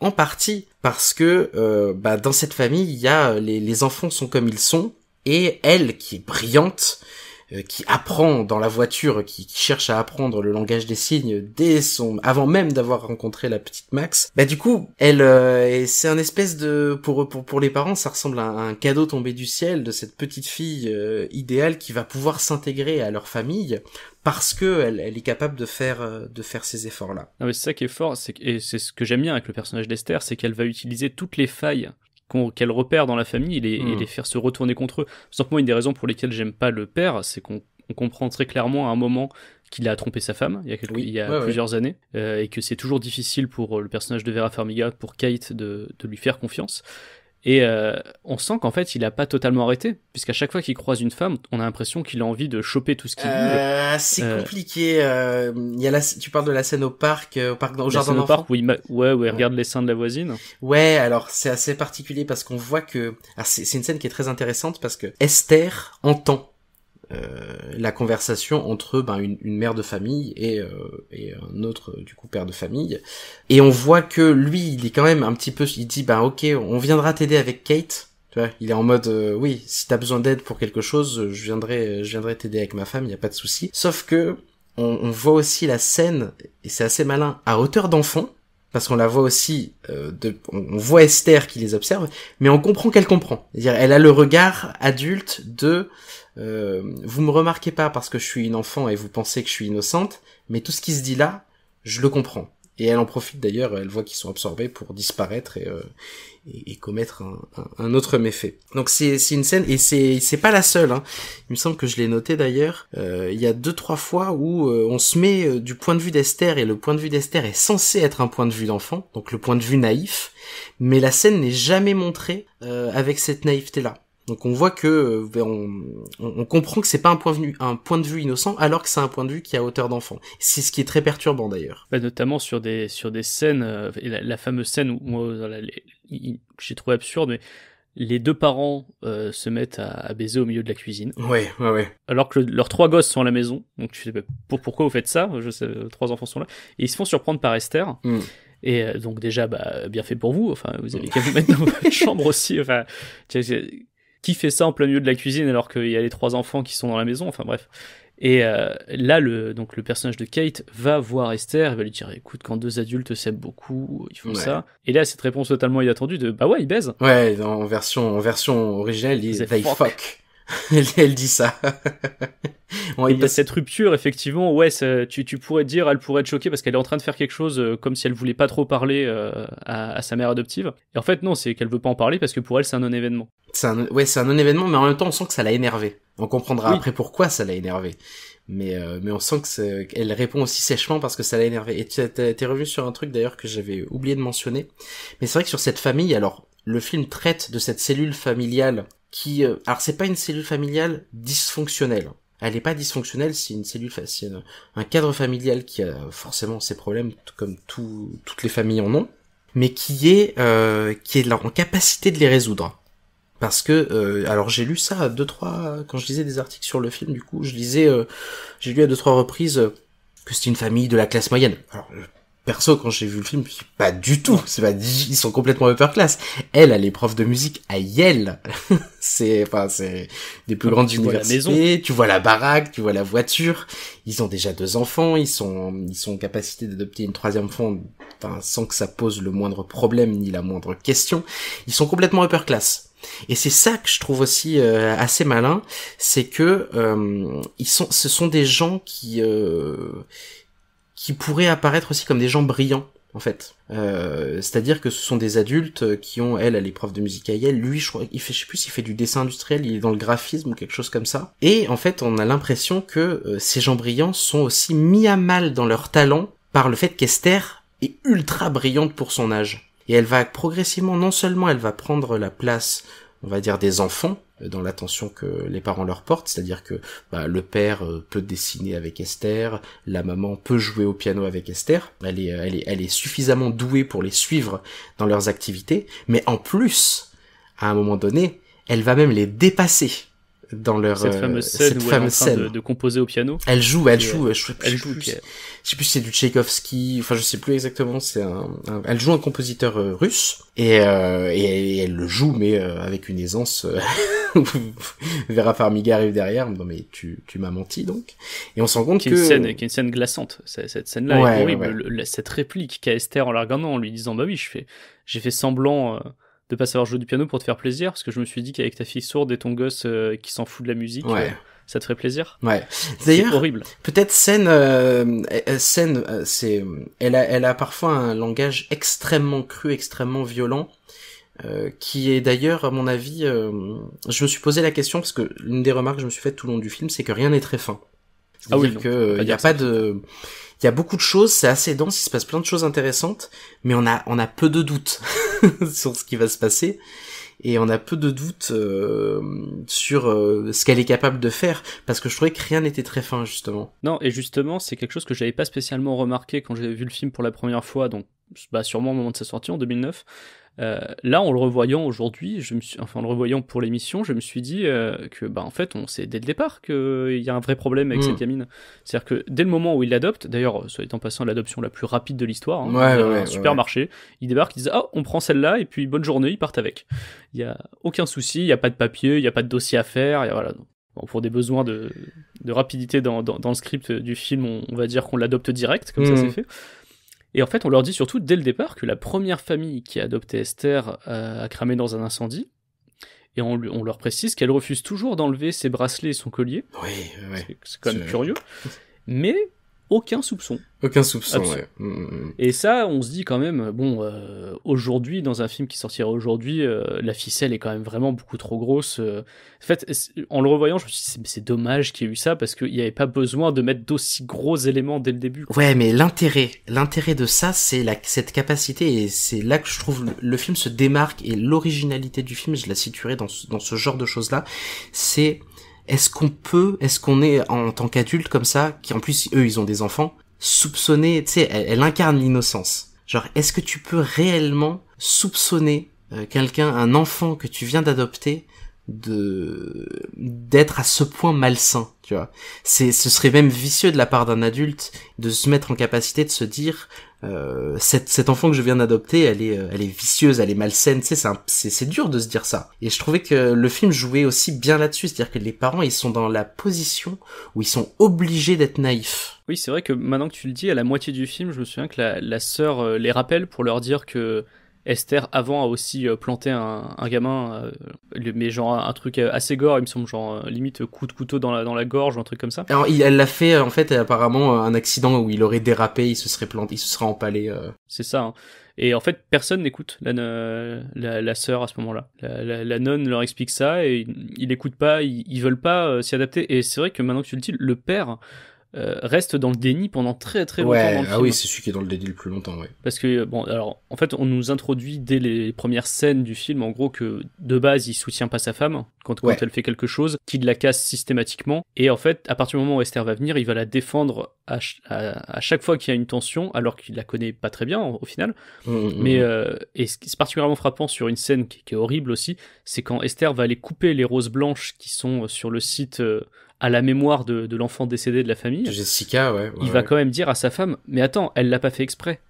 en partie parce que euh, bah, dans cette famille, il y a euh, les enfants sont comme ils sont et elle qui est brillante euh, qui apprend dans la voiture, qui, cherche à apprendre le langage des signes dès son, avant même d'avoir rencontré la petite Max. Bah du coup, elle, euh, c'est un espèce de, pour, pour pour les parents, ça ressemble à un cadeau tombé du ciel de cette petite fille euh, idéale qui va pouvoir s'intégrer à leur famille parce que elle, est capable de faire de faire ces efforts là. mais c'est ça qui est fort, c'est et c'est ce que j'aime bien avec le personnage d'Esther, c'est qu'elle va utiliser toutes les failles qu'elle repère dans la famille et les, hmm. faire se retourner contre eux. Simplement, une des raisons pour lesquelles j'aime pas le père, c'est qu'on comprend très clairement à un moment qu'il a trompé sa femme il y a, il y a plusieurs années euh, et que c'est toujours difficile pour euh, le personnage de Vera Farmiga, pour Kate, de lui faire confiance. Et euh, on sent qu'en fait, il n'a pas totalement arrêté, puisqu'à chaque fois qu'il croise une femme, on a l'impression qu'il a envie de choper tout ce qu'il euh, C'est euh, compliqué. Euh, y a la, tu parles de la scène au parc, au parc, au jardin d'enfants. Où il ouais, où il regarde les seins de la voisine. Ouais, alors c'est assez particulier parce qu'on voit que ah, c'est une scène qui est très intéressante parce que Esther entend la conversation entre ben, une, une, mère de famille euh, et, un autre du coup père de famille et on voit que lui il est quand même un petit peu il dit ben ok on viendra t'aider avec Kate il est en mode euh, oui si t'as besoin d'aide pour quelque chose je viendrai je viendrai t'aider avec ma femme il y a pas de souci sauf que on, voit aussi la scène et c'est assez malin à hauteur d'enfant parce qu'on la voit aussi, euh, de, on voit Esther qui les observe, mais on comprend qu'elle comprend. C'est-à-dire, elle a le regard adulte de euh, vous me remarquez pas parce que je suis une enfant et vous pensez que je suis innocente, mais tout ce qui se dit là, je le comprends. Et elle en profite d'ailleurs, elle voit qu'ils sont absorbés pour disparaître et, euh, commettre un, autre méfait. Donc c'est une scène, et c'est c'est pas la seule. Hein. Il me semble que je l'ai noté d'ailleurs, euh, il y a deux trois fois où on se met du point de vue d'Esther, et le point de vue d'Esther est censé être un point de vue d'enfant, donc le point de vue naïf, mais la scène n'est jamais montrée avec cette naïveté-là. Donc on voit que euh, on, on, comprend que c'est pas un point, de vue, un point de vue innocent, alors que c'est un point de vue qui a hauteur d'enfant. C'est ce qui est très perturbant d'ailleurs. Bah, notamment sur des sur des scènes, euh, la, fameuse scène où moi j'ai trouvé absurde, mais les deux parents euh, se mettent à, baiser au milieu de la cuisine. Ouais, ouais, ouais. Alors que leurs trois gosses sont à la maison, donc tu sais pour, pourquoi vous faites ça Je sais, trois enfants sont là et ils se font surprendre par Esther. Hmm. Et donc déjà, bah, bien fait pour vous. Enfin, vous avez qu'à vous mettre dans votre chambre aussi. Enfin, qui fait ça en plein milieu de la cuisine alors qu'il y a les trois enfants qui sont dans la maison Enfin bref. Et euh, là, le, donc le personnage de Kate va voir Esther, elle va lui dire écoute, quand deux adultes s'aiment beaucoup, ils font ça. Et là, cette réponse totalement inattendue de bah ouais, ils baisent. Ouais, en version, en version originelle, ils, they fuck. elle, dit ça. cette rupture, effectivement. Ouais, tu, tu, pourrais dire, elle pourrait être choquée parce qu'elle est en train de faire quelque chose euh, comme si elle voulait pas trop parler euh, à, sa mère adoptive. Et en fait, non, c'est qu'elle veut pas en parler parce que pour elle, c'est un non-événement. C'est Un, ouais, c'est un non-événement, mais en même temps, on sent que ça l'a énervé. On comprendra après pourquoi ça l'a énervé. Mais, euh, mais on sent que qu'elle répond aussi sèchement parce que ça l'a énervé. Et tu es revenu sur un truc d'ailleurs que j'avais oublié de mentionner. Mais c'est vrai que sur cette famille, alors le film traite de cette cellule familiale euh, alors c'est pas une cellule familiale dysfonctionnelle. Hein. Elle n'est pas dysfonctionnelle, si une cellule, c'est un cadre familial qui a forcément ses problèmes, comme toutes les familles en ont, mais qui est euh, qui est en capacité de les résoudre. Parce que, euh, alors j'ai lu ça à deux trois quand je lisais des articles sur le film, du coup je lisais, j'ai lu à deux trois reprises que c'est une famille de la classe moyenne. Alors perso, quand j'ai vu le film, pas du tout. C'est pas, ils sont complètement upper class. Elle, elle les prof de musique à Yale. c'est, enfin, c'est des plus ah, grandes universités. Tu vois la baraque, tu vois la voiture. Ils ont déjà deux enfants. Ils sont, ils sont en capacité d'adopter une troisième femme, enfin, sans que ça pose le moindre problème ni la moindre question. Ils sont complètement upper class. Et c'est ça que je trouve aussi euh, assez malin, c'est que euh, ils sont, ce sont des gens qui euh, qui pourraient apparaître aussi comme des gens brillants en fait. Euh, c'est-à-dire que ce sont des adultes qui ont, elle, à l'épreuve de musique à lui, je crois, il fait, je sais plus s'il fait du dessin industriel, il est dans le graphisme ou quelque chose comme ça. Et en fait, on a l'impression que euh, ces gens brillants sont aussi mis à mal dans leur talent par le fait qu'Esther est ultra brillante pour son âge. Et elle va progressivement, non seulement elle va prendre la place on va dire, des enfants euh, dans l'attention que les parents leur portent, c'est-à-dire que bah, le père euh, peut dessiner avec Esther, la maman peut jouer au piano avec Esther, elle est, euh, elle est, elle est suffisamment douée pour les suivre dans leurs activités, mais en plus, à un moment donné, elle va même les dépasser dans leur cette euh, fameuse scène cette De, composer au piano. Elle joue, elle euh, joue, euh, je sais plus, sais plus, si c'est du Tchaïkovski, enfin je sais plus exactement. C'est un, elle joue un compositeur russe et, et, elle le joue mais avec une aisance. Vera Farmiga arrive derrière, non mais tu, tu m'as menti donc. Et on se rend compte qu'il y a que une scène, une scène glaçante. Cette scène-là est horrible. cette réplique qu'a Esther en la regardant, en lui disant bah oui, je fais, j'ai fait semblant de pas savoir jouer du piano pour te faire plaisir parce que je me suis dit qu'avec ta fille sourde et ton gosse euh, qui s'en fout de la musique euh, ça te ferait plaisir ouais d'ailleurs horrible peut-être scène euh, scène c'est elle a parfois un langage extrêmement cru extrêmement violent qui est d'ailleurs à mon avis je me suis posé la question parce que l'une des remarques que je me suis faite tout le long du film c'est que rien n'est très fin ah oui, n'y a pas de il y a beaucoup de choses, c'est assez dense, il se passe plein de choses intéressantes, mais on a on a peu de doutes sur ce qui va se passer et on a peu de doutes euh, sur euh, ce qu'elle est capable de faire parce que je trouvais que rien n'était très fin justement. Non et justement c'est quelque chose que j'avais pas spécialement remarqué quand j'avais vu le film pour la première fois donc bah sûrement au moment de sa sortie en 2009 euh, là, en le revoyant aujourd'hui, je me enfin, en le revoyant pour l'émission, je me suis dit euh, que, bah, en fait, on sait dès le départ qu'il y a un vrai problème avec cette mm. gamine. C'est-à-dire que dès le moment où il l'adopte, d'ailleurs, euh, soit en passant, l'adoption la plus rapide de l'histoire, hein, un supermarché, il débarque, il dit ah, on prend celle-là et puis bonne journée, ils partent avec. Il y a aucun souci, il n'y a pas de papier, il n'y a pas de dossier à faire, y voilà. pour des besoins de, rapidité dans, le script du film, on, va dire qu'on l'adopte direct, comme ça mm. c'est fait. Et en fait, on leur dit surtout dès le départ que la première famille qui a adopté Esther euh, a cramé dans un incendie. Et on, on leur précise qu'elle refuse toujours d'enlever ses bracelets et son collier. Oui, oui. C'est quand même euh, curieux. Mais aucun soupçon. Aucun soupçon, ouais. Mm, mm, mm. Et ça, on se dit quand même, bon, euh, aujourd'hui, dans un film qui sortira aujourd'hui, euh, la ficelle est quand même vraiment beaucoup trop grosse. Euh. en fait, en le revoyant, je me suis dit, c'est dommage qu'il y ait eu ça, parce qu'il n'y avait pas besoin de mettre d'aussi gros éléments dès le début. Ouais, mais l'intérêt, l'intérêt de ça, c'est cette capacité, et c'est là que je trouve le, film se démarque, et l'originalité du film, je la situerai dans dans ce genre de choses-là, c'est est-ce qu'on peut, est-ce qu'on est en tant qu'adulte comme ça, qui en plus eux ils ont des enfants, soupçonner, tu sais, elle, incarne l'innocence. Genre, est-ce que tu peux réellement soupçonner euh, quelqu'un, un enfant que tu viens d'adopter, de d'être à ce point malsain, tu vois. C'est ce serait même vicieux de la part d'un adulte de se mettre en capacité de se dire euh, cette, cet enfant que je viens d'adopter, elle est, euh, elle est vicieuse, elle est malsaine, tu sais, c'est dur de se dire ça. Et je trouvais que le film jouait aussi bien là-dessus, c'est-à-dire que les parents, ils sont dans la position où ils sont obligés d'être naïfs. Oui, c'est vrai que maintenant que tu le dis, à la moitié du film, je me souviens que la, la sœur euh, les rappelle pour leur dire que Esther avant a aussi euh, planté un, gamin, euh, mais genre un truc euh, assez gore, il me semble, genre limite coup de couteau dans la, dans la gorge ou un truc comme ça. Alors elle l'a fait en fait apparemment un accident où il aurait dérapé, il se serait planté, il se serait empalé. C'est ça. Hein. Et en fait, personne n'écoute la, la, sœur à ce moment-là. La, nonne leur explique ça et ils n'écoutent pas, ils, ils, veulent pas s'y adapter. Et c'est vrai que maintenant que tu le dis, le père, euh, reste dans le déni pendant très très longtemps. ah oui, c'est celui qui est dans le déni le plus longtemps, ouais. Parce que, bon, alors, en fait, on nous introduit dès les premières scènes du film, en gros, que de base, il soutient pas sa femme quand, elle fait quelque chose, qu'il la casse systématiquement. Et en fait, à partir du moment où Esther va venir, il va la défendre à, chaque fois qu'il y a une tension, alors qu'il la connaît pas très bien, au final. Mmh, mmh, mmh. Mais, euh, et ce qui est particulièrement frappant sur une scène qui, est horrible aussi, c'est quand Esther va aller couper les roses blanches qui sont euh, sur le site à la mémoire de, l'enfant décédé de la famille, Jessica, ouais, il va quand même dire à sa femme, mais attends, elle l'a pas fait exprès.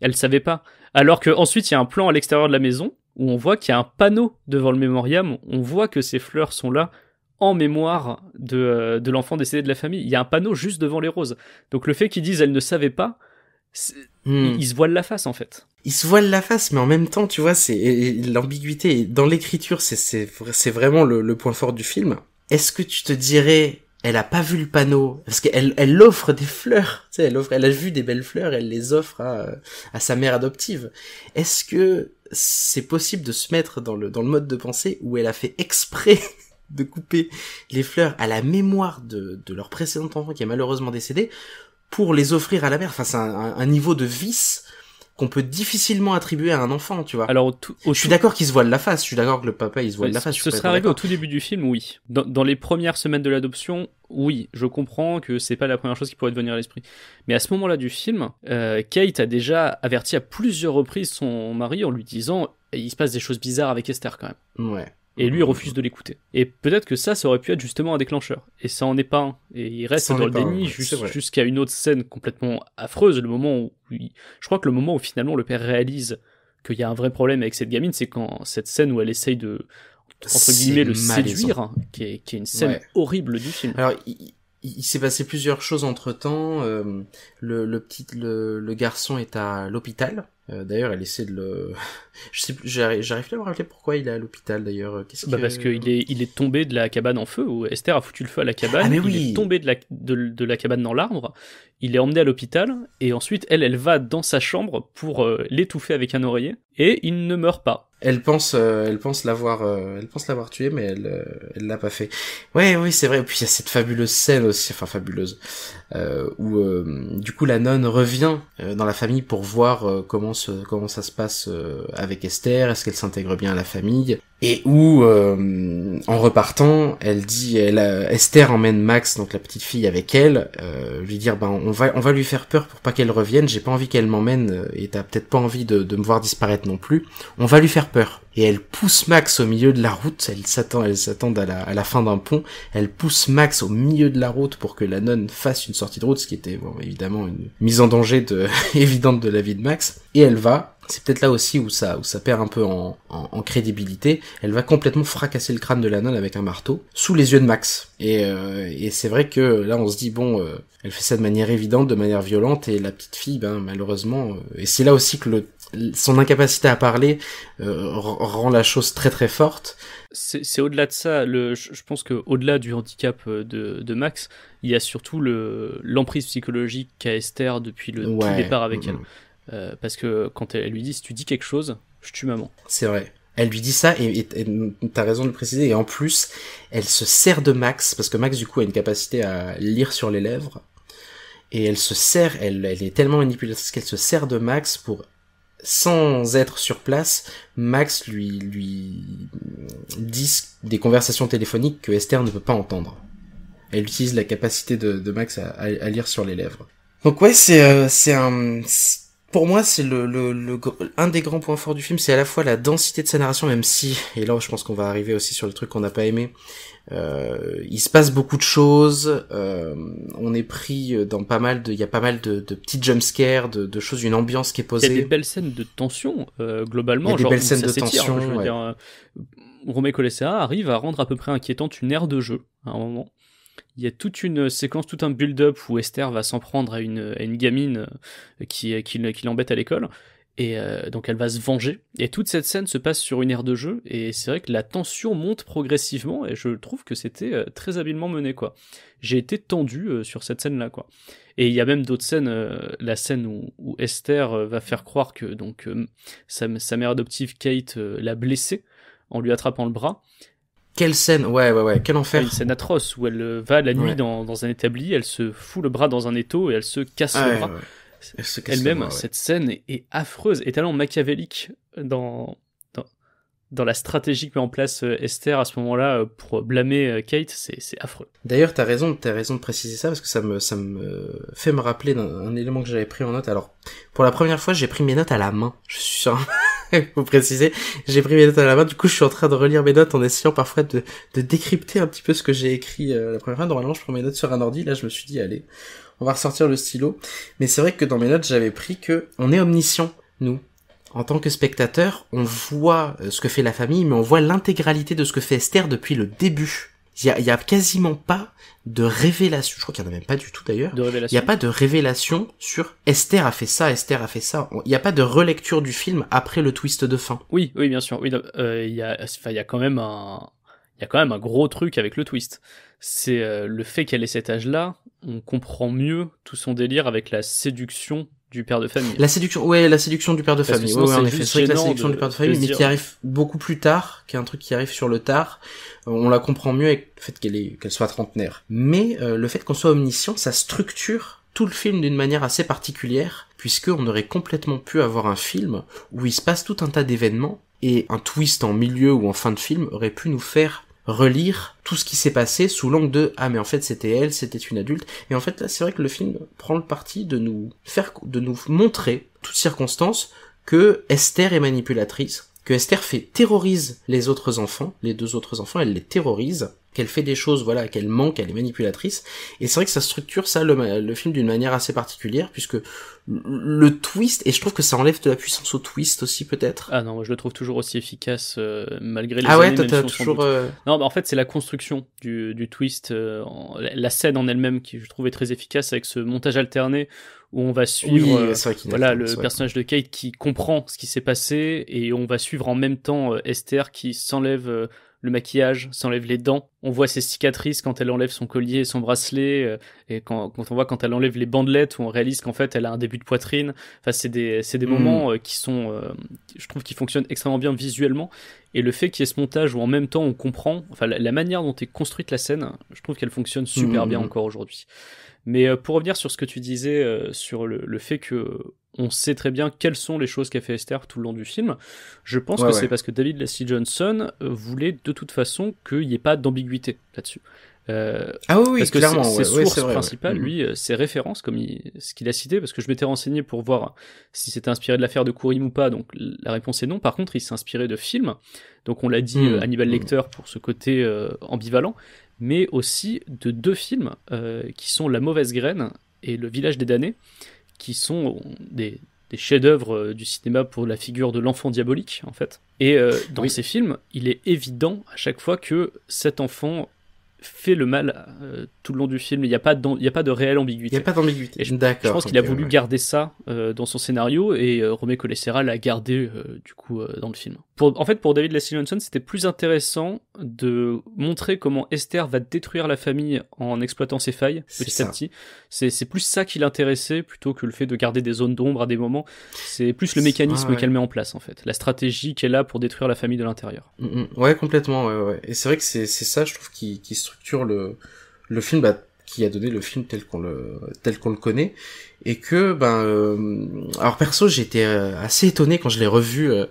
Elle savait pas. Alors que ensuite il y a un plan à l'extérieur de la maison où on voit qu'il y a un panneau devant le mémorium. on voit que ces fleurs sont là en mémoire euh, de, l'enfant décédé de la famille. Il y a un panneau juste devant les roses. Donc le fait qu'ils disent elle ne savait pas, hmm. ils se voilent la face en fait. Ils se voilent la face, mais en même temps, tu vois, c'est l'ambiguïté. Dans l'écriture, c'est vraiment le, point fort du film est-ce que tu te dirais elle a pas vu le panneau parce qu'elle elle offre des fleurs tu sais elle offre elle a vu des belles fleurs elle les offre à, à sa mère adoptive est-ce que c'est possible de se mettre dans le dans le mode de pensée où elle a fait exprès de couper les fleurs à la mémoire de, de leur précédent enfant qui est malheureusement décédé pour les offrir à la mère enfin c'est un niveau de vice qu'on peut difficilement attribuer à un enfant, tu vois. Alors, je suis d'accord qu'il se voile la face, je suis d'accord que le papa il se voile la face. Ce serait arrivé au tout début du film, oui. Dans, les premières semaines de l'adoption, oui, je comprends que c'est pas la première chose qui pourrait venir à l'esprit. Mais à ce moment-là du film, euh, Kate a déjà averti à plusieurs reprises son mari en lui disant il se passe des choses bizarres avec Esther quand même. Ouais et lui refuse de l'écouter. Et peut-être que ça, ça aurait pu être justement un déclencheur. Et ça en est pas un. Et il reste dans le déni jusqu'à une autre scène complètement affreuse. Le moment où, je crois que le moment où finalement le père réalise qu'il y a un vrai problème avec cette gamine, c'est quand cette scène où elle essaye de entre guillemets le séduire, qui, est, une scène horrible du film. Alors il, s'est passé plusieurs choses entre temps. Euh, le, petit le garçon est à l'hôpital. Euh, d'ailleurs, elle essaie de le. je sais plus, j'arrive, j'arrive à me rappeler pourquoi il est à l'hôpital d'ailleurs. Euh, qu'est-ce bah, que... Parce qu'il est, il est tombé de la cabane en feu, où Esther a foutu le feu à la cabane, ah, il est tombé de la, de, la cabane dans l'arbre, il est emmené à l'hôpital, et ensuite elle, elle va dans sa chambre pour euh, l'étouffer avec un oreiller, et il ne meurt pas. Elle pense, elle pense l'avoir, elle pense l'avoir tué, mais elle, ne elle l'a pas fait. Ouais, oui, c'est vrai. Et puis il y a cette fabuleuse scène aussi, enfin fabuleuse, où du coup la nonne revient dans la famille pour voir comment comment ça se passe euh, avec Esther, est-ce qu'elle s'intègre bien à la famille, et où euh, en repartant elle dit elle, euh, Esther emmène Max donc la petite fille avec elle euh, lui dire ben on va on va lui faire peur pour pas qu'elle revienne j'ai pas envie qu'elle m'emmène et t'as peut-être pas envie de, de, me voir disparaître non plus on va lui faire peur et elle pousse Max au milieu de la route elle s'attend elle s'attend à la, à la fin d'un pont elle pousse Max au milieu de la route pour que la nonne fasse une sortie de route ce qui était évidemment une mise en danger de évidente de la vie de Max et elle va c'est peut-être là aussi où ça, où ça perd un peu en, crédibilité. Elle va complètement fracasser le crâne de la avec un marteau sous les yeux de Max. Et, euh, c'est vrai que là, on se dit bon, euh, elle fait ça de manière évidente, de manière violente, et la petite fille, ben malheureusement, euh, et c'est là aussi que son incapacité à parler rend la chose très très forte. C'est au-delà de ça. je pense quau delà du handicap de, Max, il y a surtout l'emprise psychologique qu'a Esther depuis le tout départ avec mm, elle. Mm. Euh, parce que quand elle, lui dit si tu dis quelque chose, je tue maman. C'est vrai. Elle lui dit ça et t'as raison de le préciser. Et en plus, elle se sert de Max parce que Max du coup a une capacité à lire sur les lèvres et elle se sert. Elle, est tellement manipulatrice qu'elle se sert de Max pour sans être sur place, Max lui lui dit des conversations téléphoniques que Esther ne peut pas entendre. Elle utilise la capacité de, Max à, lire sur les lèvres. Donc ouais, c'est euh, c'est un pour moi, c'est le, le, le, un des grands points forts du film, c'est à la fois la densité de sa narration, même si, et là je pense qu'on va arriver aussi sur le truc qu'on n'a pas aimé, euh, il se passe beaucoup de choses, euh, on est pris euh, dans pas mal de, il y a pas mal de, de petits jumpscares, de, de choses, une ambiance qui est posée. Il y a des belles scènes de tension, euh, globalement. Il y des belles scènes de hein, tension. Euh, Colessa arrive à rendre à peu près inquiétante une ère de jeu à un moment il y a toute une séquence, tout un build-up où Esther va s'en prendre à une, gamine euh, euh, qui, l'embête à l'école. Et euh, donc elle va se venger. Et toute cette scène se passe sur une aire de jeu. Et c'est vrai que la tension monte progressivement. Et je trouve que c'était très habilement mené, quoi. J'ai été tendu sur cette scène-là, quoi. Et il y a même d'autres scènes, la scène où, Esther va faire croire que sa, sa, mère adoptive Kate l'a blessée en lui attrapant le bras. Quelle scène Ouais, ouais, ouais, quel enfer. Une scène atroce où elle euh, va la nuit dans, un établi, elle se fout le bras dans un étau et elle se casse le bras. Elle-même, cette scène est affreuse et tellement machiavélique dans, dans, la stratégie que met en place euh, Esther à ce moment-là euh, pour blâmer Kate, c'est affreux. D'ailleurs, t'as raison, as raison de préciser ça parce que ça me, ça me fait me rappeler un, élément que j'avais pris en note. Alors, pour la première fois, j'ai pris mes notes à la main. Je suis sûr vous préciser. J'ai pris mes notes à la main, du coup je suis en train de relire mes notes en essayant parfois de, décrypter un petit peu ce que j'ai écrit euh, la première fois. Normalement je prends mes notes sur un ordi, là je me suis dit allez, on va ressortir le stylo. Mais c'est vrai que dans mes notes j'avais pris que on est omniscient, nous. En tant que spectateur, on voit euh, ce que fait la famille, mais on voit l'intégralité de ce que fait Esther depuis le début. Il y a, quasiment pas de révélation. Je crois qu'il y en a même pas du tout d'ailleurs. Il n'y a pas de révélation sur Esther a fait ça, Esther a fait ça. Il n'y a pas de relecture du film après le twist de fin. Oui, oui, bien sûr. Oui, euh, il y a, il y a quand même un, il y a quand même un gros truc avec le twist. C'est euh, le fait qu'elle ait cet âge-là, on comprend mieux tout son délire avec la séduction du père de famille. La séduction, ouais, la séduction du père de famille. oui en effet, c'est la séduction du père de famille, mais qui arrive beaucoup plus tard, qui est un truc qui arrive sur le tard. Euh, on la comprend mieux avec le fait qu'elle est, qu'elle soit trentenaire. Mais euh, le fait qu'on soit omniscient, ça structure tout le film d'une manière assez particulière, puisqu'on aurait complètement pu avoir un film où il se passe tout un tas d'événements et un twist en milieu ou en fin de film aurait pu nous faire relire tout ce qui s'est passé sous l'angle de ah mais en fait c'était elle, c'était une adulte et en fait là c'est vrai que le film prend le parti de nous faire de nous montrer toutes circonstances que Esther est manipulatrice, que Esther fait terrorise les autres enfants, les deux autres enfants, elle les terrorise qu'elle fait des choses, voilà, qu'elle manque, elle est manipulatrice. Et c'est vrai que ça structure ça le, film d'une manière assez particulière, puisque le twist, et je trouve que ça enlève de la puissance au twist aussi peut-être. Ah non, je le trouve toujours aussi efficace euh, malgré les... Ah ouais, t'as toujours... Euh, non, bah, en fait c'est la construction du, du twist, euh, la scène en elle-même qui je trouvais très efficace avec ce montage alterné où on va suivre voilà, le personnage de Kate qui comprend ce qui s'est passé et on va suivre en même temps Esther qui s'enlève le maquillage, s'enlève les dents. On voit ses cicatrices quand elle enlève son collier et son bracelet, euh, et quand, on voit quand elle enlève les bandelettes, où on réalise qu'en fait elle a un début de poitrine. Enfin, c'est des, mm. moments euh, qui sont, euh, je trouve, qui fonctionnent extrêmement bien visuellement. Et le fait qu'il y ait ce montage où en même temps on comprend, enfin, la, manière dont est construite la scène, je trouve qu'elle fonctionne super mm. bien encore aujourd'hui. Mais euh, pour revenir sur ce que tu disais euh, sur le, fait que on sait très bien quelles sont les choses qu'a fait Esther tout le long du film, je pense que c'est parce que David lassie Johnson euh, voulait de toute façon qu'il n'y ait pas d'ambiguïté là-dessus. ah oui, oui parce que ses, sources principales, mm-hmm. lui, ses références, comme ce qu'il a cité, parce que je m'étais renseigné pour voir si c'était inspiré de l'affaire de Kourim ou pas, donc la réponse est non. Par contre, il s'est inspiré de films, donc on l'a dit, à mm. Hannibal mm. Lecter pour ce côté ambivalent, mais aussi de deux films euh, qui sont La mauvaise graine et Le village des damnés, qui sont euh, des, chefs-d'œuvre euh, du cinéma pour la figure de l'enfant diabolique, en fait. Et dans ces films, il est évident à chaque fois que cet enfant fait le mal tout le long du film. Il n'y a, pas il y a pas de réelle ambiguïté. Il n'y a pas d'ambiguïté. Je, D'accord, je pense qu'il a voulu garder ça dans son scénario et Romé Colessera l'a gardé du coup dans le film en fait, pour David Leslie Johnson, c'était plus intéressant de montrer comment Esther va détruire la famille en exploitant ses failles petit à petit. C'est plus ça qui l'intéressait plutôt que le fait de garder des zones d'ombre à des moments. C'est plus le mécanisme qu'elle met en place, en fait. La stratégie qu'elle a pour détruire la famille de l'intérieur. Mm, mm. Ouais, complètement. Et c'est vrai que c'est ça, je trouve, qui, structure le, le film. Bah, qui a donné le film tel qu'on le tel qu'on le connaît et que ben euh, alors perso j'étais euh, assez étonné quand je l'ai revu euh,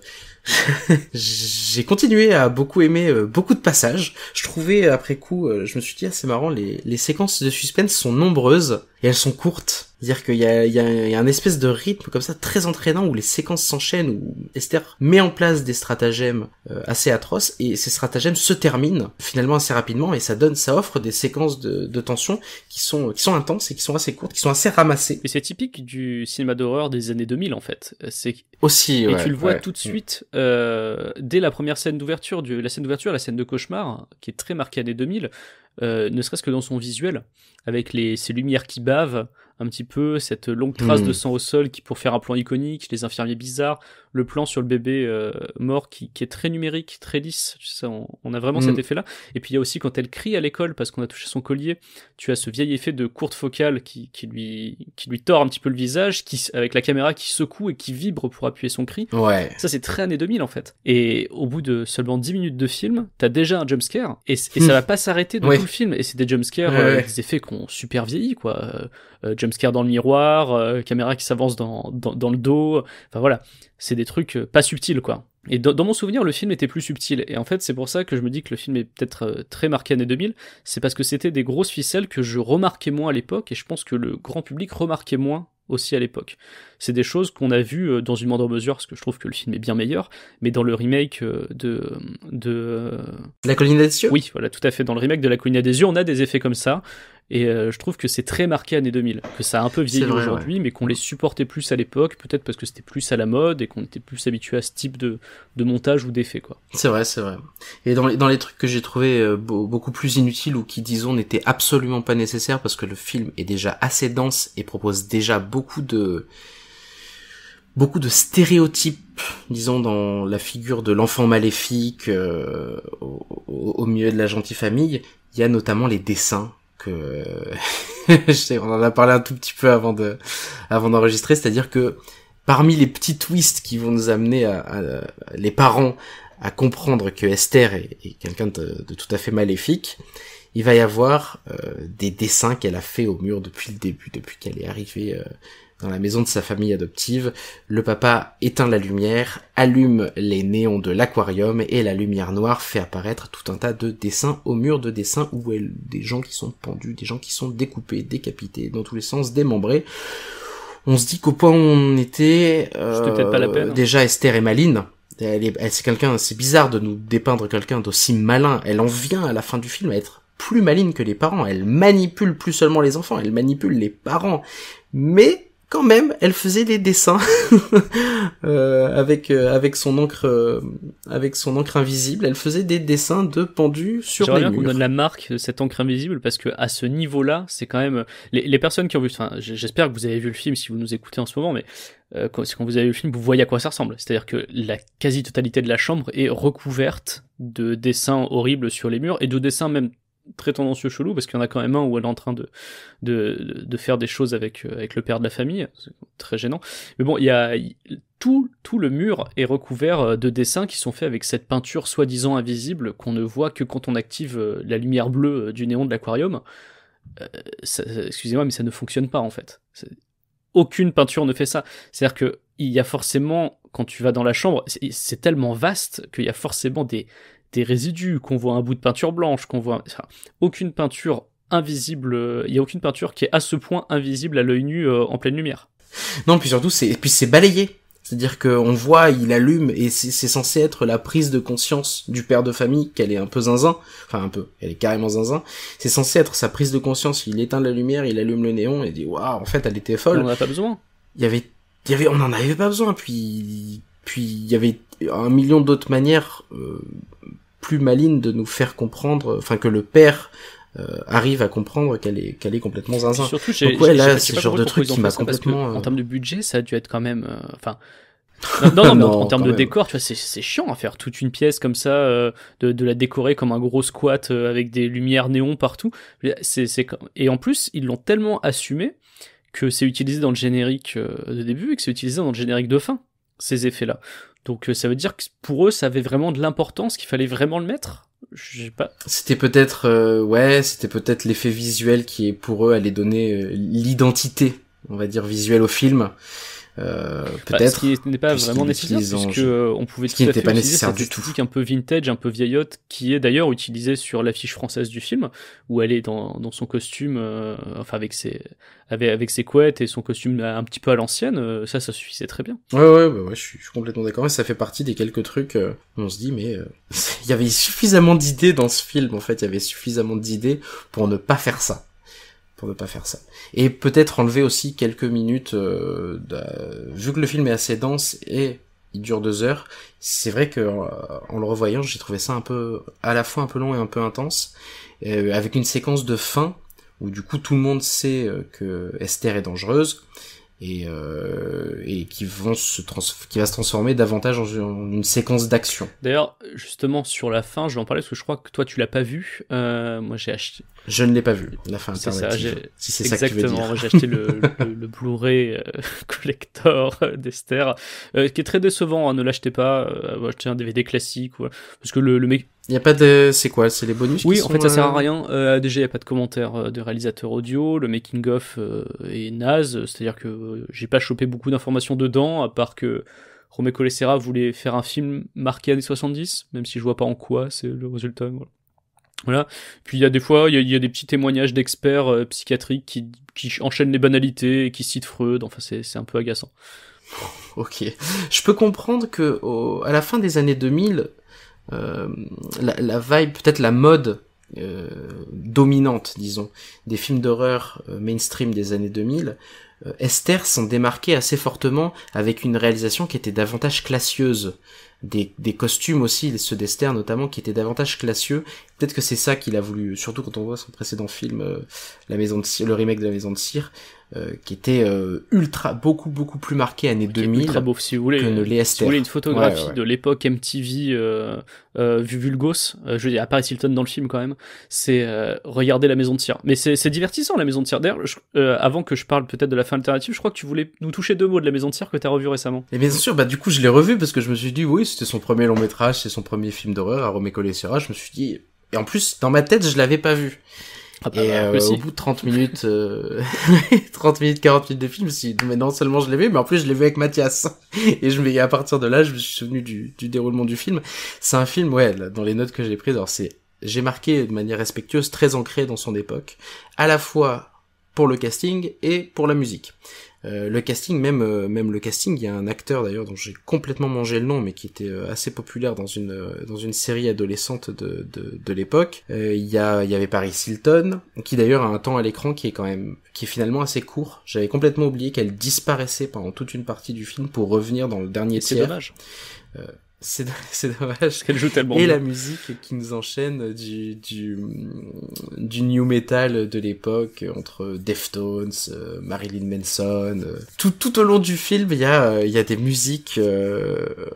j'ai continué à beaucoup aimer euh, beaucoup de passages. Je trouvais après coup, euh, je me suis dit ah, c'est marrant, les séquences de suspense sont nombreuses et elles sont courtes. C'est-à-dire qu'il y a, un espèce de rythme comme ça très entraînant où les séquences s'enchaînent, où Esther met en place des stratagèmes euh, assez atroces et ces stratagèmes se terminent finalement assez rapidement et ça donne, ça offre des séquences de, de tension qui sont qui sont intenses et qui sont assez courtes, qui sont assez ramassées. Mais c'est typique du cinéma d'horreur des années 2000 en fait. C'est aussi et tu le vois tout de mm. suite euh, dès la première scène d'ouverture, la scène d'ouverture, la scène de cauchemar qui est très marquée années 2000. Euh, ne serait-ce que dans son visuel, avec les, ces lumières qui bavent, un petit peu cette longue trace de hmm. sang au sol qui pour faire un plan iconique, les infirmiers bizarres, le plan sur le bébé euh, mort qui, est très numérique, très lisse, tu sais, on, a vraiment cet hmm. effet-là. Et puis il y a aussi quand elle crie à l'école parce qu'on a touché son collier, tu as ce vieil effet de courte focale qui, lui, qui lui tord un petit peu le visage, qui, avec la caméra qui secoue et qui vibre pour appuyer son cri. Ouais. Ça c'est très années 2000 en fait. Et au bout de seulement 10 minutes de film, t'as déjà un jumpscare et, et ça hmm. va pas s'arrêter dans tout le film. Et c'est des jumpscares, ouais. Euh, des effets qui qu'on super vieilli quoi. Euh, jumpscare dans le miroir, euh, caméra qui s'avance dans, dans, le dos. Enfin voilà, c'est des trucs euh, pas subtils quoi. Et dans, mon souvenir, le film était plus subtil. Et en fait, c'est pour ça que je me dis que le film est peut-être euh, très marqué années 2000. C'est parce que c'était des grosses ficelles que je remarquais moins à l'époque. Et je pense que le grand public remarquait moins aussi à l'époque. C'est des choses qu'on a vu dans une moindre mesure, parce que je trouve que le film est bien meilleur, mais dans le remake de... de... La colline des yeux Oui, voilà, tout à fait. Dans le remake de La colline des yeux, on a des effets comme ça. Et euh, je trouve que c'est très marqué années 2000, que ça a un peu vieilli aujourd'hui, mais qu'on les supportait plus à l'époque, peut-être parce que c'était plus à la mode et qu'on était plus habitué à ce type de, de montage ou d'effet, quoi. C'est vrai, c'est vrai. Et dans les, dans les trucs que j'ai trouvé euh, beaucoup plus inutiles ou qui, disons, n'étaient absolument pas nécessaires parce que le film est déjà assez dense et propose déjà beaucoup de, beaucoup de stéréotypes, disons, dans la figure de l'enfant maléfique euh, au milieu de la gentille famille. Il y a notamment les dessins que on en a parlé un tout petit peu avant de avant d'enregistrer, c'est-à-dire que parmi les petits twists qui vont nous amener à, les parents à comprendre que Esther est, quelqu'un de, tout à fait maléfique, il va y avoir euh, des dessins qu'elle a fait au mur depuis le début, depuis qu'elle est arrivée euh, dans la maison de sa famille adoptive. Le papa éteint la lumière, allume les néons de l'aquarium et la lumière noire fait apparaître tout un tas de dessins au mur de dessins où elle, des gens qui sont pendus, des gens qui sont découpés, décapités, dans tous les sens, démembrés. On se dit qu'au point où on était, euh, déjà Esther est maline. Elle c'est quelqu'un, c'est bizarre de nous dépeindre quelqu'un d'aussi malin. Elle en vient à la fin du film à être plus maligne que les parents. Elle manipule plus seulement les enfants, elle manipule les parents. Mais quand même, elle faisait des dessins euh, avec euh, avec son encre euh, avec son encre invisible. Elle faisait des dessins de pendus sur les murs. On donne la marque de cette encre invisible parce que à ce niveau-là, c'est quand même les, personnes qui ont vu. Enfin, j'espère que vous avez vu le film si vous nous écoutez en ce moment, mais quand, quand vous avez vu le film, vous voyez à quoi ça ressemble. C'est-à-dire que la quasi-totalité de la chambre est recouverte de dessins horribles sur les murs et de dessins même très tendancieux chelou parce qu'il y en a quand même un où elle est en train de de, faire des choses avec euh, avec le père de la famille, très gênant. Mais bon, il y a tout tout le mur est recouvert euh, de dessins qui sont faits avec cette peinture soi-disant invisible qu'on ne voit que quand on active euh, la lumière bleue du néon de l'aquarium. excusez-moi, mais ça ne fonctionne pas en fait. Aucune peinture ne fait ça. C'est-à-dire que il y a forcément quand tu vas dans la chambre, c'est tellement vaste qu'il y a forcément des, des résidus, qu'on voit un bout de peinture blanche, qu'on voit aucune peinture invisible. Il y a aucune peinture qui est à ce point invisible à l'œil nu euh, en pleine lumière. Non, puis surtout, c'est puis c'est balayé. C'est-à-dire qu'on voit, il allume, et c'est censé être la prise de conscience du père de famille, qu'elle est un peu zinzin, enfin un peu, elle est carrément zinzin, c'est censé être sa prise de conscience, il éteint la lumière, il allume le néon, et dit, waouh, en fait, elle était folle. On n'en a pas besoin. Il y avait, il y avait, on n'en avait pas besoin, puis puis il y avait un million d'autres manières euh, plus malines de nous faire comprendre, enfin que le père euh, arrive à comprendre qu'elle est qu'elle est complètement zinzin. Surtout, Donc c'est le genre de truc qui m'a complètement. en euh, termes de budget, ça a dû être quand même, enfin. non, non, non, mais en, termes de décor, tu vois, c'est chiant à faire toute une pièce comme ça, de, la décorer comme un gros squat avec des lumières néons partout. C'est et en plus, ils l'ont tellement assumé que c'est utilisé dans le générique de début et que c'est utilisé dans le générique de fin ces effets-là. Donc euh, ça veut dire que pour eux, ça avait vraiment de l'importance, qu'il fallait vraiment le mettre. j'ai pas. C'était peut-être euh, ouais, c'était peut-être l'effet visuel qui est pour eux allait donner euh, l'identité, on va dire visuelle au film. Euh, bah, peut-être. ce qui n'est pas vraiment nécessaire, puisque euh, on pouvait se tout à fait pas un peu vintage, un peu vieillotte, qui est d'ailleurs utilisée sur l'affiche française du film, où elle est dans, son costume, euh, enfin avec ses avec, ses couettes et son costume un petit peu à l'ancienne. ça, ça suffisait très bien. Ouais, ouais, ouais, je suis, je suis complètement d'accord. Et ça fait partie des quelques trucs où on se dit, mais il y avait suffisamment d'idées dans ce film. En fait, il y avait suffisamment d'idées pour ne pas faire ça pour ne pas faire ça. Et peut-être enlever aussi quelques minutes, euh, vu que le film est assez dense et il dure deux heures, c'est vrai que euh, en le revoyant, j'ai trouvé ça un peu, à la fois un peu long et un peu intense, euh, avec une séquence de fin où du coup tout le monde sait que Esther est dangereuse et, et qui vont se qui va se transformer davantage en, une séquence d'action. D'ailleurs, justement sur la fin, je vais en parler parce que je crois que toi tu l'as pas vu. moi j'ai acheté, je ne l'ai pas vu, la fin alternative. Ça, si c'est Exactement, j'ai acheté le, le, Blu-ray euh, collector euh, d'Esther, euh, qui est très décevant, hein, ne l'achetez pas, euh, achetez un DVD classique, parce que le, mec... Il n'y a pas de... C'est quoi C'est les bonus Oui, en fait, ça sert à euh, rien. déjà, il n'y a pas de commentaires de réalisateur audio, le making-of est naze, c'est-à-dire que j'ai pas chopé beaucoup d'informations dedans, à part que... Romé Colessera voulait faire un film marqué années 70, même si je vois pas en quoi c'est le résultat. Voilà. Voilà. Puis il y a des fois, il y a, des petits témoignages d'experts euh, psychiatriques qui, qui, enchaînent les banalités et qui citent Freud. Enfin, c'est un peu agaçant. Ok. Je peux comprendre que à la fin des années 2000, euh, la, la, vibe, peut-être la mode euh, dominante, disons, des films d'horreur mainstream des années 2000, Esther s'en démarquait assez fortement avec une réalisation qui était davantage classieuse des, des costumes aussi, ceux d'Esther notamment, qui étaient davantage classieux. Peut-être que c'est ça qu'il a voulu, surtout quand on voit son précédent film, euh, la maison de le remake de la maison de cire, euh, qui était euh, ultra, beaucoup beaucoup plus marqué année 2000. si vous voulez. Que ne Si vous voulez une photographie de l'époque MTV Vulgos, je veux dire, Paris Hilton dans le film quand même. C'est regarder la maison de cire. Mais c'est divertissant la maison de cire. D'ailleurs, avant que je parle peut-être de la fin alternative, je crois que tu voulais nous toucher deux mots de la maison de cire que tu as revu récemment. Et eh bien sûr, bah du coup je l'ai revu parce que je me suis dit oui c'était son premier long métrage, c'est son premier film d'horreur, à Romé Colessera, je me suis dit, et en plus, dans ma tête, je l'avais pas vu. Ah bah, et euh, au bout de 30 minutes, 30 euh, minutes, 40 minutes de film, si, mais non seulement je l'ai vu, mais en plus je l'ai vu avec Mathias. et je, à partir de là, je me suis souvenu du, déroulement du film. C'est un film, ouais, dans les notes que j'ai prises, alors c'est, j'ai marqué de manière respectueuse, très ancré dans son époque, à la fois pour le casting et pour la musique. Euh, le casting, même euh, même le casting, il y a un acteur d'ailleurs dont j'ai complètement mangé le nom, mais qui était euh, assez populaire dans une dans une série adolescente de de, l'époque. Il y a il y avait Paris Hilton, qui d'ailleurs a un temps à l'écran qui est quand même qui est finalement assez court. J'avais complètement oublié qu'elle disparaissait pendant toute une partie du film pour revenir dans le dernier tiers. C'est dommage. C'est dommage. joue tellement Et la musique qui nous enchaîne du, du, du new metal de l'époque, entre Deftones, euh, Marilyn Manson. Euh, tout, tout au long du film, il y, a, euh, il y a des musiques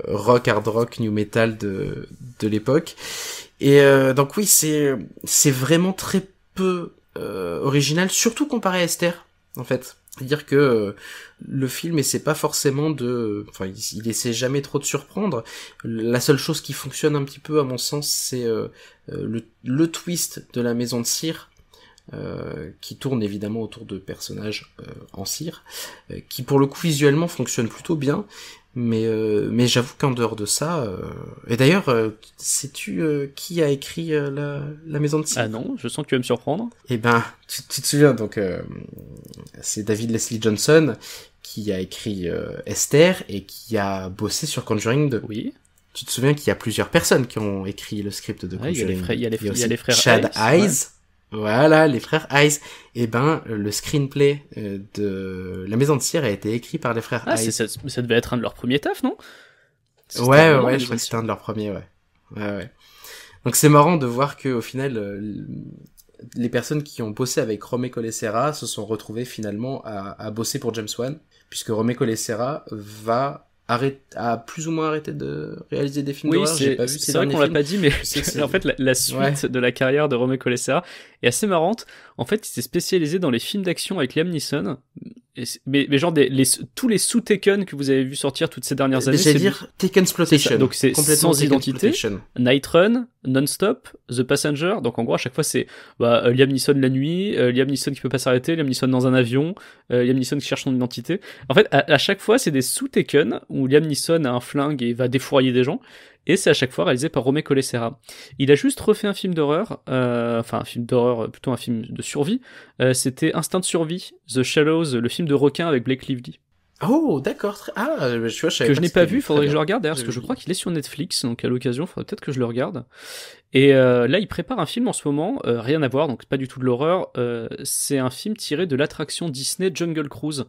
rock, hard rock, new metal de, de l'époque. Et donc oui, c'est vraiment très peu original, surtout comparé à Esther en fait. C'est-à-dire que euh, le film essaie pas forcément de, enfin, il, essaie jamais trop de surprendre. La seule chose qui fonctionne un petit peu, à mon sens, c'est euh, euh, le, twist de la maison de cire, qui tourne évidemment autour de personnages en cire, qui pour le coup visuellement fonctionne plutôt bien, mais euh, mais j'avoue qu'en dehors de ça, euh, et d'ailleurs, euh, sais-tu qui a écrit la, la maison de Ah non, je sens que tu vas me surprendre. Eh ben, tu, tu te souviens donc c'est David Leslie Johnson qui a écrit Esther et qui a bossé sur Conjuring 2. Oui tu te souviens qu'il y a plusieurs personnes qui ont écrit le script de Conjuring. il, y a les frères, il, y a les, frères Chad Eyes, voilà, les frères Ice. Eh ben, euh, le screenplay euh, de La Maison de Cire a été écrit par les frères ah, Ice. Ça, ça, devait être un de leurs premiers tafs, non Ouais, ouais, je crois que c'était un de leurs premiers, ouais. Ouais, ouais. Donc c'est marrant de voir que au final, euh, les personnes qui ont bossé avec Romé Colessera se sont retrouvées finalement à, à bosser pour James Wan, puisque Romé Colessera va arrête, a plus ou moins arrêté de réaliser des films oui, d'horreur. C'est vrai qu'on l'a pas dit, mais en fait, la, suite de la carrière de Romeo Colessa est assez marrante. En fait, il s'est spécialisé dans les films d'action avec Liam Neeson, mais, mais, genre des, tous les sous Tekken que vous avez vu sortir toutes ces dernières années. cest dire Tekken Exploitation Donc c'est sans identité. Night Run, Non-Stop, The Passenger. Donc en gros à chaque fois c'est bah, euh, Liam Neeson la nuit, euh, Liam Neeson qui peut pas s'arrêter, Liam Neeson dans un avion, euh, Liam Neeson qui cherche son identité. En fait à, chaque fois c'est des sous Tekken où Liam Neeson a un flingue et va défourailler des gens et c'est à chaque fois réalisé par Romé Colessera. Il a juste refait un film d'horreur, euh, enfin un film d'horreur, euh, plutôt un film de survie, euh, c'était Instinct de survie, The Shallows, le film de requin avec Blake Lively. Oh, d'accord. Ah, je Que je n'ai pas vu, faudrait que je le regarde d'ailleurs, parce que je crois qu'il est sur Netflix, donc à l'occasion, faudrait peut-être que je le regarde. Et euh, là, il prépare un film en ce moment, rien à voir, donc pas du tout de l'horreur. c'est un film tiré de l'attraction Disney Jungle Cruise.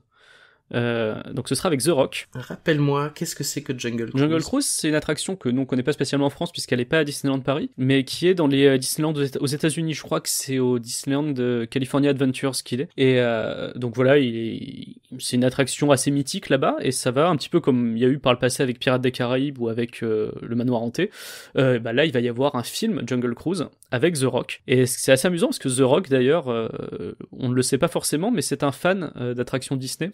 Euh, donc ce sera avec The Rock. Rappelle-moi, qu'est-ce que c'est que Jungle Cruise Jungle Cruise, c'est une attraction que nous on connaît pas spécialement en France puisqu'elle n'est pas à Disneyland Paris, mais qui est dans les euh, Disneyland aux États-Unis. Je crois que c'est au Disneyland de California Adventures qu'il est. Et euh, donc voilà, c'est une attraction assez mythique là-bas et ça va un petit peu comme il y a eu par le passé avec Pirates des Caraïbes ou avec le Manoir hanté. Bah là, il va y avoir un film Jungle Cruise avec The Rock. Et c'est assez amusant parce que The Rock d'ailleurs, on ne le sait pas forcément, mais c'est un fan d'attractions Disney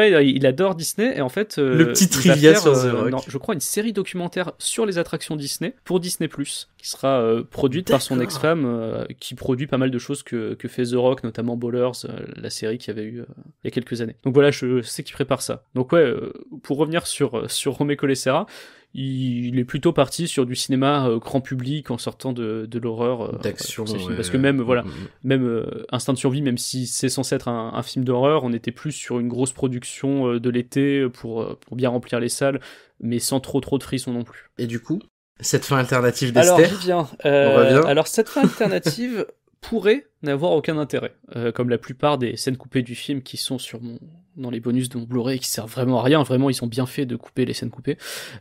il adore Disney et en fait. Euh, le petit trivia sur The euh, Rock. je crois une série documentaire sur les attractions Disney pour Disney Plus qui sera euh, produite par son ex-femme qui produit pas mal de choses que, fait The Rock, notamment Bowlers, la série qu'il y avait eu il y a quelques années. Donc voilà, je, sais qu'il prépare ça. Donc ouais, pour revenir sur, sur Romé Colessera, il est plutôt parti sur du cinéma euh, grand public en sortant de, de l'horreur. Euh, D'action. Parce que même, voilà, mm, mm, mm. même euh, Instinct de survie, même si c'est censé être un, film d'horreur, on était plus sur une grosse production de l'été pour, pour bien remplir les salles, mais sans trop trop de frissons non plus. Et du coup, cette fin alternative d'Esther Alors, viens, alors, cette fin alternative pourrait n'avoir aucun intérêt, comme la plupart des scènes coupées du film qui sont sur mon, dans les bonus de mon Blu-ray qui servent vraiment à rien. Vraiment, ils sont bien faits de couper les scènes coupées.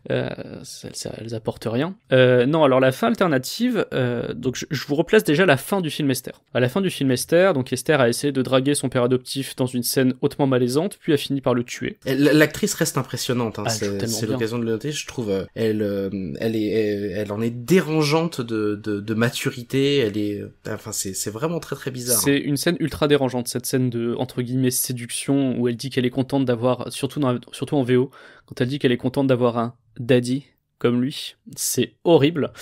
Euh, ça, elles apportent rien. Euh, non, alors la fin alternative, euh, donc je, vous replace déjà la fin du film Esther. À la fin du film Esther, donc Esther a essayé de draguer son père adoptif dans une scène hautement malaisante, puis a fini par le tuer. L'actrice reste impressionnante. Hein. Ah, c'est l'occasion de le noter, je trouve. Elle, elle est, elle, en est dérangeante de, de, maturité. Elle est, enfin, c'est vraiment très très bizarre. Hein. C'est une scène ultra dérangeante, cette scène de entre guillemets séduction où elle qu'elle est contente d'avoir, surtout, surtout en VO, quand elle dit qu'elle est contente d'avoir un daddy comme lui, c'est horrible.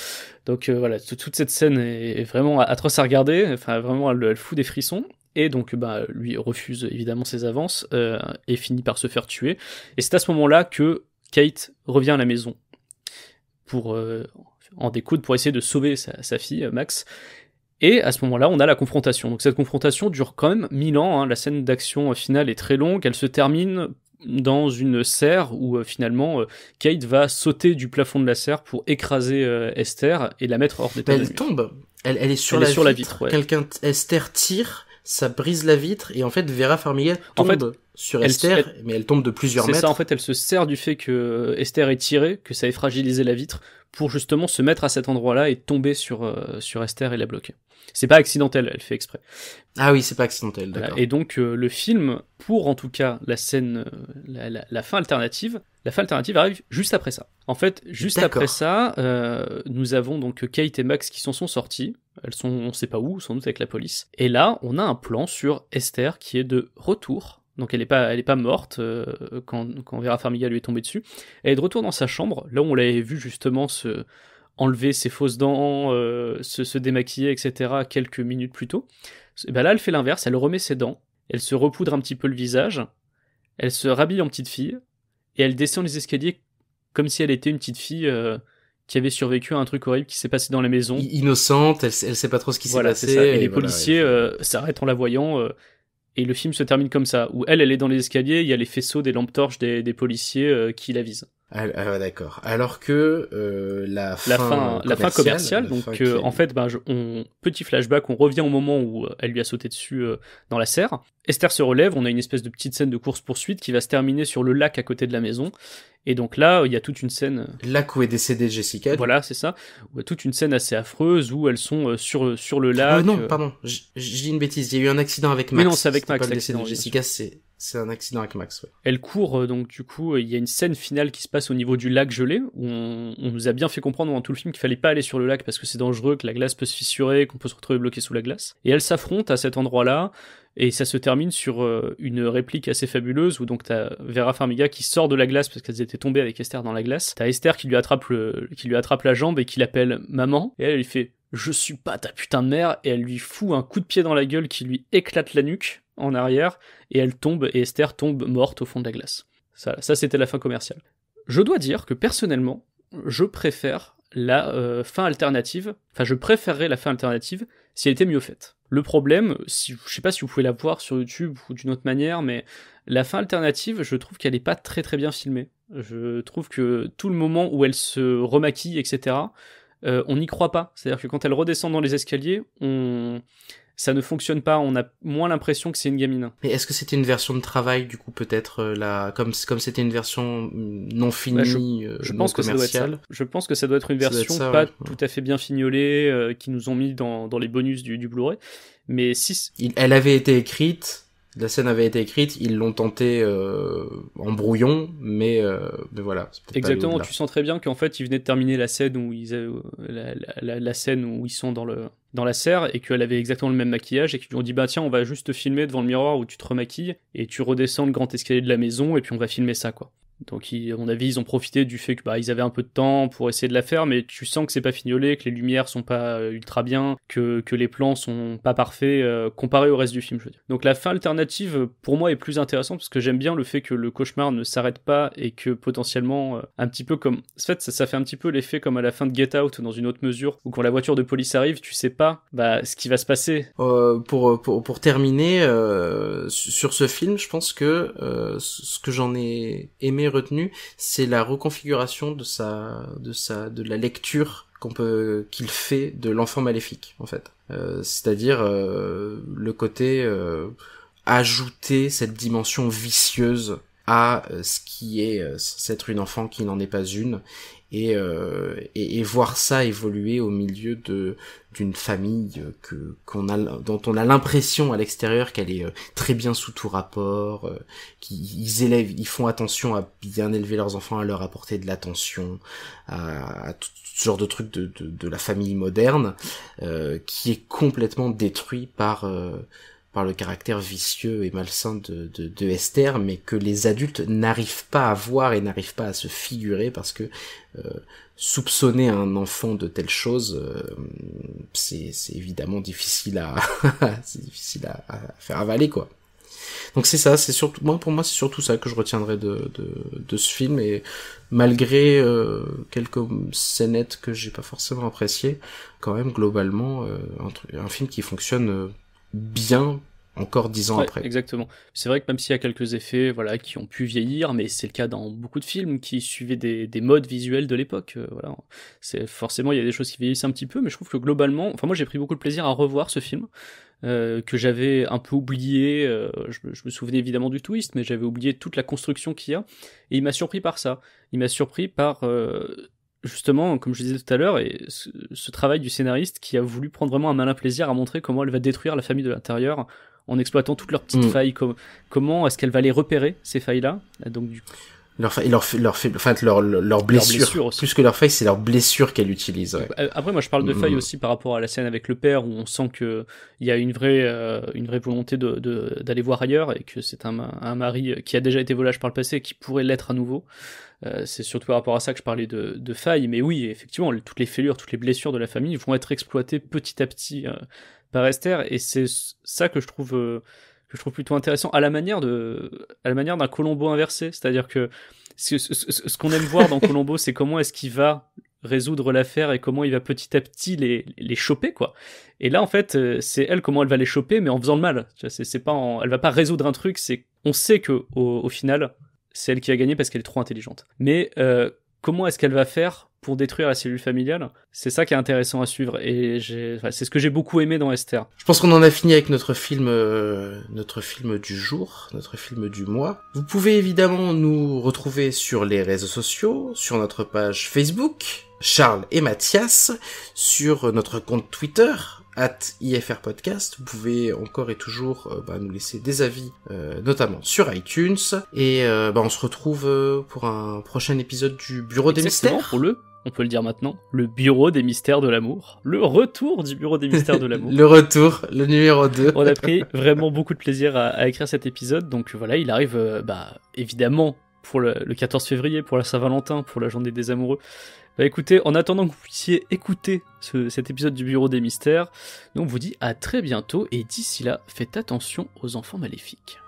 Donc euh, voilà, toute cette scène est, vraiment atroce à regarder, enfin vraiment elle, fout des frissons. Et donc, bah, lui refuse évidemment ses avances euh, et finit par se faire tuer. Et c'est à ce moment-là que Kate revient à la maison pour euh, en découdre pour essayer de sauver sa, fille Max. Et à ce moment-là, on a la confrontation. Donc cette confrontation dure quand même mille ans. Hein. La scène d'action euh, finale est très longue. Elle se termine dans une serre où euh, finalement euh, Kate va sauter du plafond de la serre pour écraser Esther et la mettre hors d'état. Bah, elle tombe. Elle, est sur, elle la, est sur vitre. vitre Quelqu'un, Esther tire, ça brise la vitre et en fait Vera Farmiga tombe sur Esther, mais elle tombe de plusieurs mètres. C'est ça. En fait, elle se sert du fait que Esther est tirée, que ça ait fragilisé la vitre, pour justement se mettre à cet endroit-là et tomber sur sur Esther et la bloquer. C'est pas accidentel, elle fait exprès. Ah oui, c'est pas accidentel, d'accord. Et donc euh, le film, pour en tout cas la scène, euh, la, fin alternative, la fin alternative arrive juste après ça. En fait, juste après ça, euh, nous avons donc Kate et Max qui s'en sont sortis. Elles sont, on sait pas où, sans doute avec la police. Et là, on a un plan sur Esther qui est de retour donc elle n'est pas, elle est pas morte quand, quand Vera Farmiga lui est tombée dessus. Elle est de retour dans sa chambre, là on l'avait vu justement ce enlever ses fausses dents, euh, se, démaquiller, etc. quelques minutes plus tôt. Eh ben là, elle fait l'inverse, elle remet ses dents, elle se repoudre un petit peu le visage, elle se rhabille en petite fille, et elle descend les escaliers comme si elle était une petite fille euh, qui avait survécu à un truc horrible qui s'est passé dans la maison. Innocente, elle, sait pas trop ce qui s'est passé. Et, les policiers euh, s'arrêtent en la voyant. et le film se termine comme ça, où elle, elle est dans les escaliers, il y a les faisceaux des lampes torches des policiers qui la visent. Ah, d'accord. Alors que euh, la, fin la fin, commerciale, donc euh, en fait, ben, on, petit flashback, on revient au moment où euh, elle lui a sauté dessus dans la serre. Esther se relève, on a une espèce de petite scène de course poursuite qui va se terminer sur le lac à côté de la maison, et donc là, il y a toute une scène. Euh, lac où est décédée Jessica. Voilà, c'est ça. toute une scène assez affreuse où elles sont euh, sur, sur le lac. Oh non, euh. pardon, j'ai dit une bêtise. Il y a eu un accident avec Max. Mais non, c'est avec Max. Pas de Jessica, c'est un accident avec Max. Elle court, donc du coup, il y a une scène finale qui se passe au niveau du lac gelé, où on, nous a bien fait comprendre dans tout le film qu'il fallait pas aller sur le lac parce que c'est dangereux, que la glace peut se fissurer, qu'on peut se retrouver bloqué sous la glace. Et elles s'affrontent à cet endroit-là, et ça se termine sur euh, une réplique assez fabuleuse où donc t'as Vera Farmiga qui sort de la glace parce qu'elles étaient tombées avec Esther dans la glace. T'as Esther qui lui attrape qui lui attrape la jambe et qui l'appelle maman. Et elle lui fait je suis pas ta putain de mère et elle lui fout un coup de pied dans la gueule qui lui éclate la nuque en arrière et elle tombe et Esther tombe morte au fond de la glace. Ça, ça c'était la fin commerciale. Je dois dire que personnellement, je préfère la euh, fin alternative. Enfin, je préférerais la fin alternative si elle était mieux faite. Le problème, si, je sais pas si vous pouvez la voir sur YouTube ou d'une autre manière, mais la fin alternative, je trouve qu'elle n'est pas très très bien filmée. Je trouve que tout le moment où elle se remaquille, etc., euh, on n'y croit pas. C'est-à-dire que quand elle redescend dans les escaliers, on ça ne fonctionne pas. On a moins l'impression que c'est une gamine. Mais est-ce que c'était une version de travail du coup peut-être euh, comme comme c'était une version non finie, bah, je, euh, non pense commerciale. que ça Je pense que ça doit être une version pas tout à fait bien fignolée euh, qui nous ont mis dans, dans les bonus du, du Blu-ray. Mais si elle avait été écrite la scène avait été écrite, ils l'ont tenté euh, en brouillon, mais, euh, voilà. Exactement, tu sens très bien qu'en fait, ils venaient de terminer la scène où ils, euh, la, scène sont dans, le, dans la serre et qu'elle avait exactement le même maquillage et qu'ils lui ont dit bah tiens, on va juste te filmer devant le miroir où tu te remaquilles et tu redescends le grand escalier de la maison et puis on va filmer ça quoi. Donc, à mon avis, ils ont profité du fait que bah, ils avaient un peu de temps pour essayer de la faire, mais tu sens que c'est pas fignolé, que les lumières sont pas euh, ultra bien, que, que les plans sont pas parfaits euh, comparé au reste du film, je veux dire. Donc, la fin alternative, pour moi, est plus intéressante parce que j'aime bien le fait que le cauchemar ne s'arrête pas et que potentiellement, euh, un petit peu comme. En fait, ça, fait un petit peu l'effet comme à la fin de Get Out dans une autre mesure, où quand la voiture de police arrive, tu sais pas bah, ce qui va se passer. pour, pour, pour, terminer, sur ce film, je pense que ce que j'en ai aimé retenu, c'est la reconfiguration de sa, de sa, de la lecture qu'on peut, qu'il fait de l'enfant maléfique, en fait. Euh, c'est-à-dire euh, le côté euh, ajouter cette dimension vicieuse à ce qui est c'est une enfant qui n'en est pas une euh, et, et, voir ça évoluer au milieu de d'une famille que qu'on a dont on a l'impression à l'extérieur qu'elle est euh, très bien sous tout rapport euh, qu'ils élèvent ils font attention à bien élever leurs enfants à leur apporter de l'attention à, tout ce genre de truc de, de, la famille moderne qui est complètement détruit par par le caractère vicieux et malsain de, de, Esther, mais que les adultes n'arrivent pas à voir et n'arrivent pas à se figurer parce que euh, soupçonner un enfant de telle chose, euh, c'est évidemment difficile à difficile à, faire avaler quoi. Donc c'est ça, c'est surtout moi pour moi c'est surtout ça que je retiendrai de, de, de ce film et malgré euh, quelques scénettes que j'ai pas forcément appréciées, quand même globalement un film qui fonctionne bien encore dix ans après. Exactement. C'est vrai que même s'il y a quelques effets voilà, qui ont pu vieillir, mais c'est le cas dans beaucoup de films qui suivaient des, des modes visuels de l'époque. Euh, voilà. C'est Forcément, il y a des choses qui vieillissent un petit peu, mais je trouve que globalement, enfin moi j'ai pris beaucoup de plaisir à revoir ce film. Euh, que j'avais un peu oublié, euh, je, je, me souvenais évidemment du twist, mais j'avais oublié toute la construction qu'il y a, et il m'a surpris par ça. Il m'a surpris par euh, justement, comme je disais tout à l'heure, et ce, travail du scénariste qui a voulu prendre vraiment un malin plaisir à montrer comment elle va détruire la famille de l'intérieur en exploitant toutes leurs petites mm. failles. comment est-ce qu'elle va les repérer ces failles-là Donc du leur leur, enfin, leur, blessure, plus que leur failles c'est leur blessure qu'elle utilise euh, après moi je parle de mm. failles aussi par rapport à la scène avec le père où on sent que il y a une vraie euh, une vraie volonté d'aller de, voir ailleurs et que c'est un, un mari qui a déjà été volage par le passé et qui pourrait l'être à nouveau euh, c'est surtout par rapport à ça que je parlais de, de failles, mais oui, effectivement, toutes les fêlures, toutes les blessures de la famille vont être exploitées petit à petit euh, par Esther, et c'est ça que je trouve euh, que je trouve plutôt intéressant à la manière de à la manière d'un Colombo inversé, c'est-à-dire que ce, qu'on aime voir dans Colombo, c'est comment est-ce qu'il va résoudre l'affaire et comment il va petit à petit les, les choper quoi. Et là en fait c'est elle comment elle va les choper mais en faisant le mal. C'est, c'est pas elle va pas résoudre un truc, c'est on sait que au final c'est elle qui a gagné parce qu'elle est trop intelligente. Mais euh, comment est-ce qu'elle va faire pour détruire la cellule familiale C'est ça qui est intéressant à suivre et c'est ce que j'ai beaucoup aimé dans Esther. Je pense qu'on en a fini avec notre film, euh, notre film du jour, notre film du mois. Vous pouvez évidemment nous retrouver sur les réseaux sociaux, sur notre page Facebook, Charles et Mathias, sur notre compte Twitter at IFR Podcast. Vous pouvez encore et toujours euh, bah, nous laisser des avis, euh, notamment sur iTunes. Et euh, bah, on se retrouve pour un prochain épisode du Bureau des mystères. Pour le, on peut le dire maintenant, le Bureau des mystères de l'amour. Le retour du Bureau des mystères de l'amour. le retour, le numéro 2. on a pris vraiment beaucoup de plaisir à, écrire cet épisode. Donc voilà, il arrive, bah, évidemment, pour le, 14 février, pour la Saint-Valentin, pour la journée des amoureux, bah écoutez, en attendant que vous puissiez écouter cet épisode du Bureau des Mystères, nous on vous dit à très bientôt et d'ici là, faites attention aux enfants maléfiques.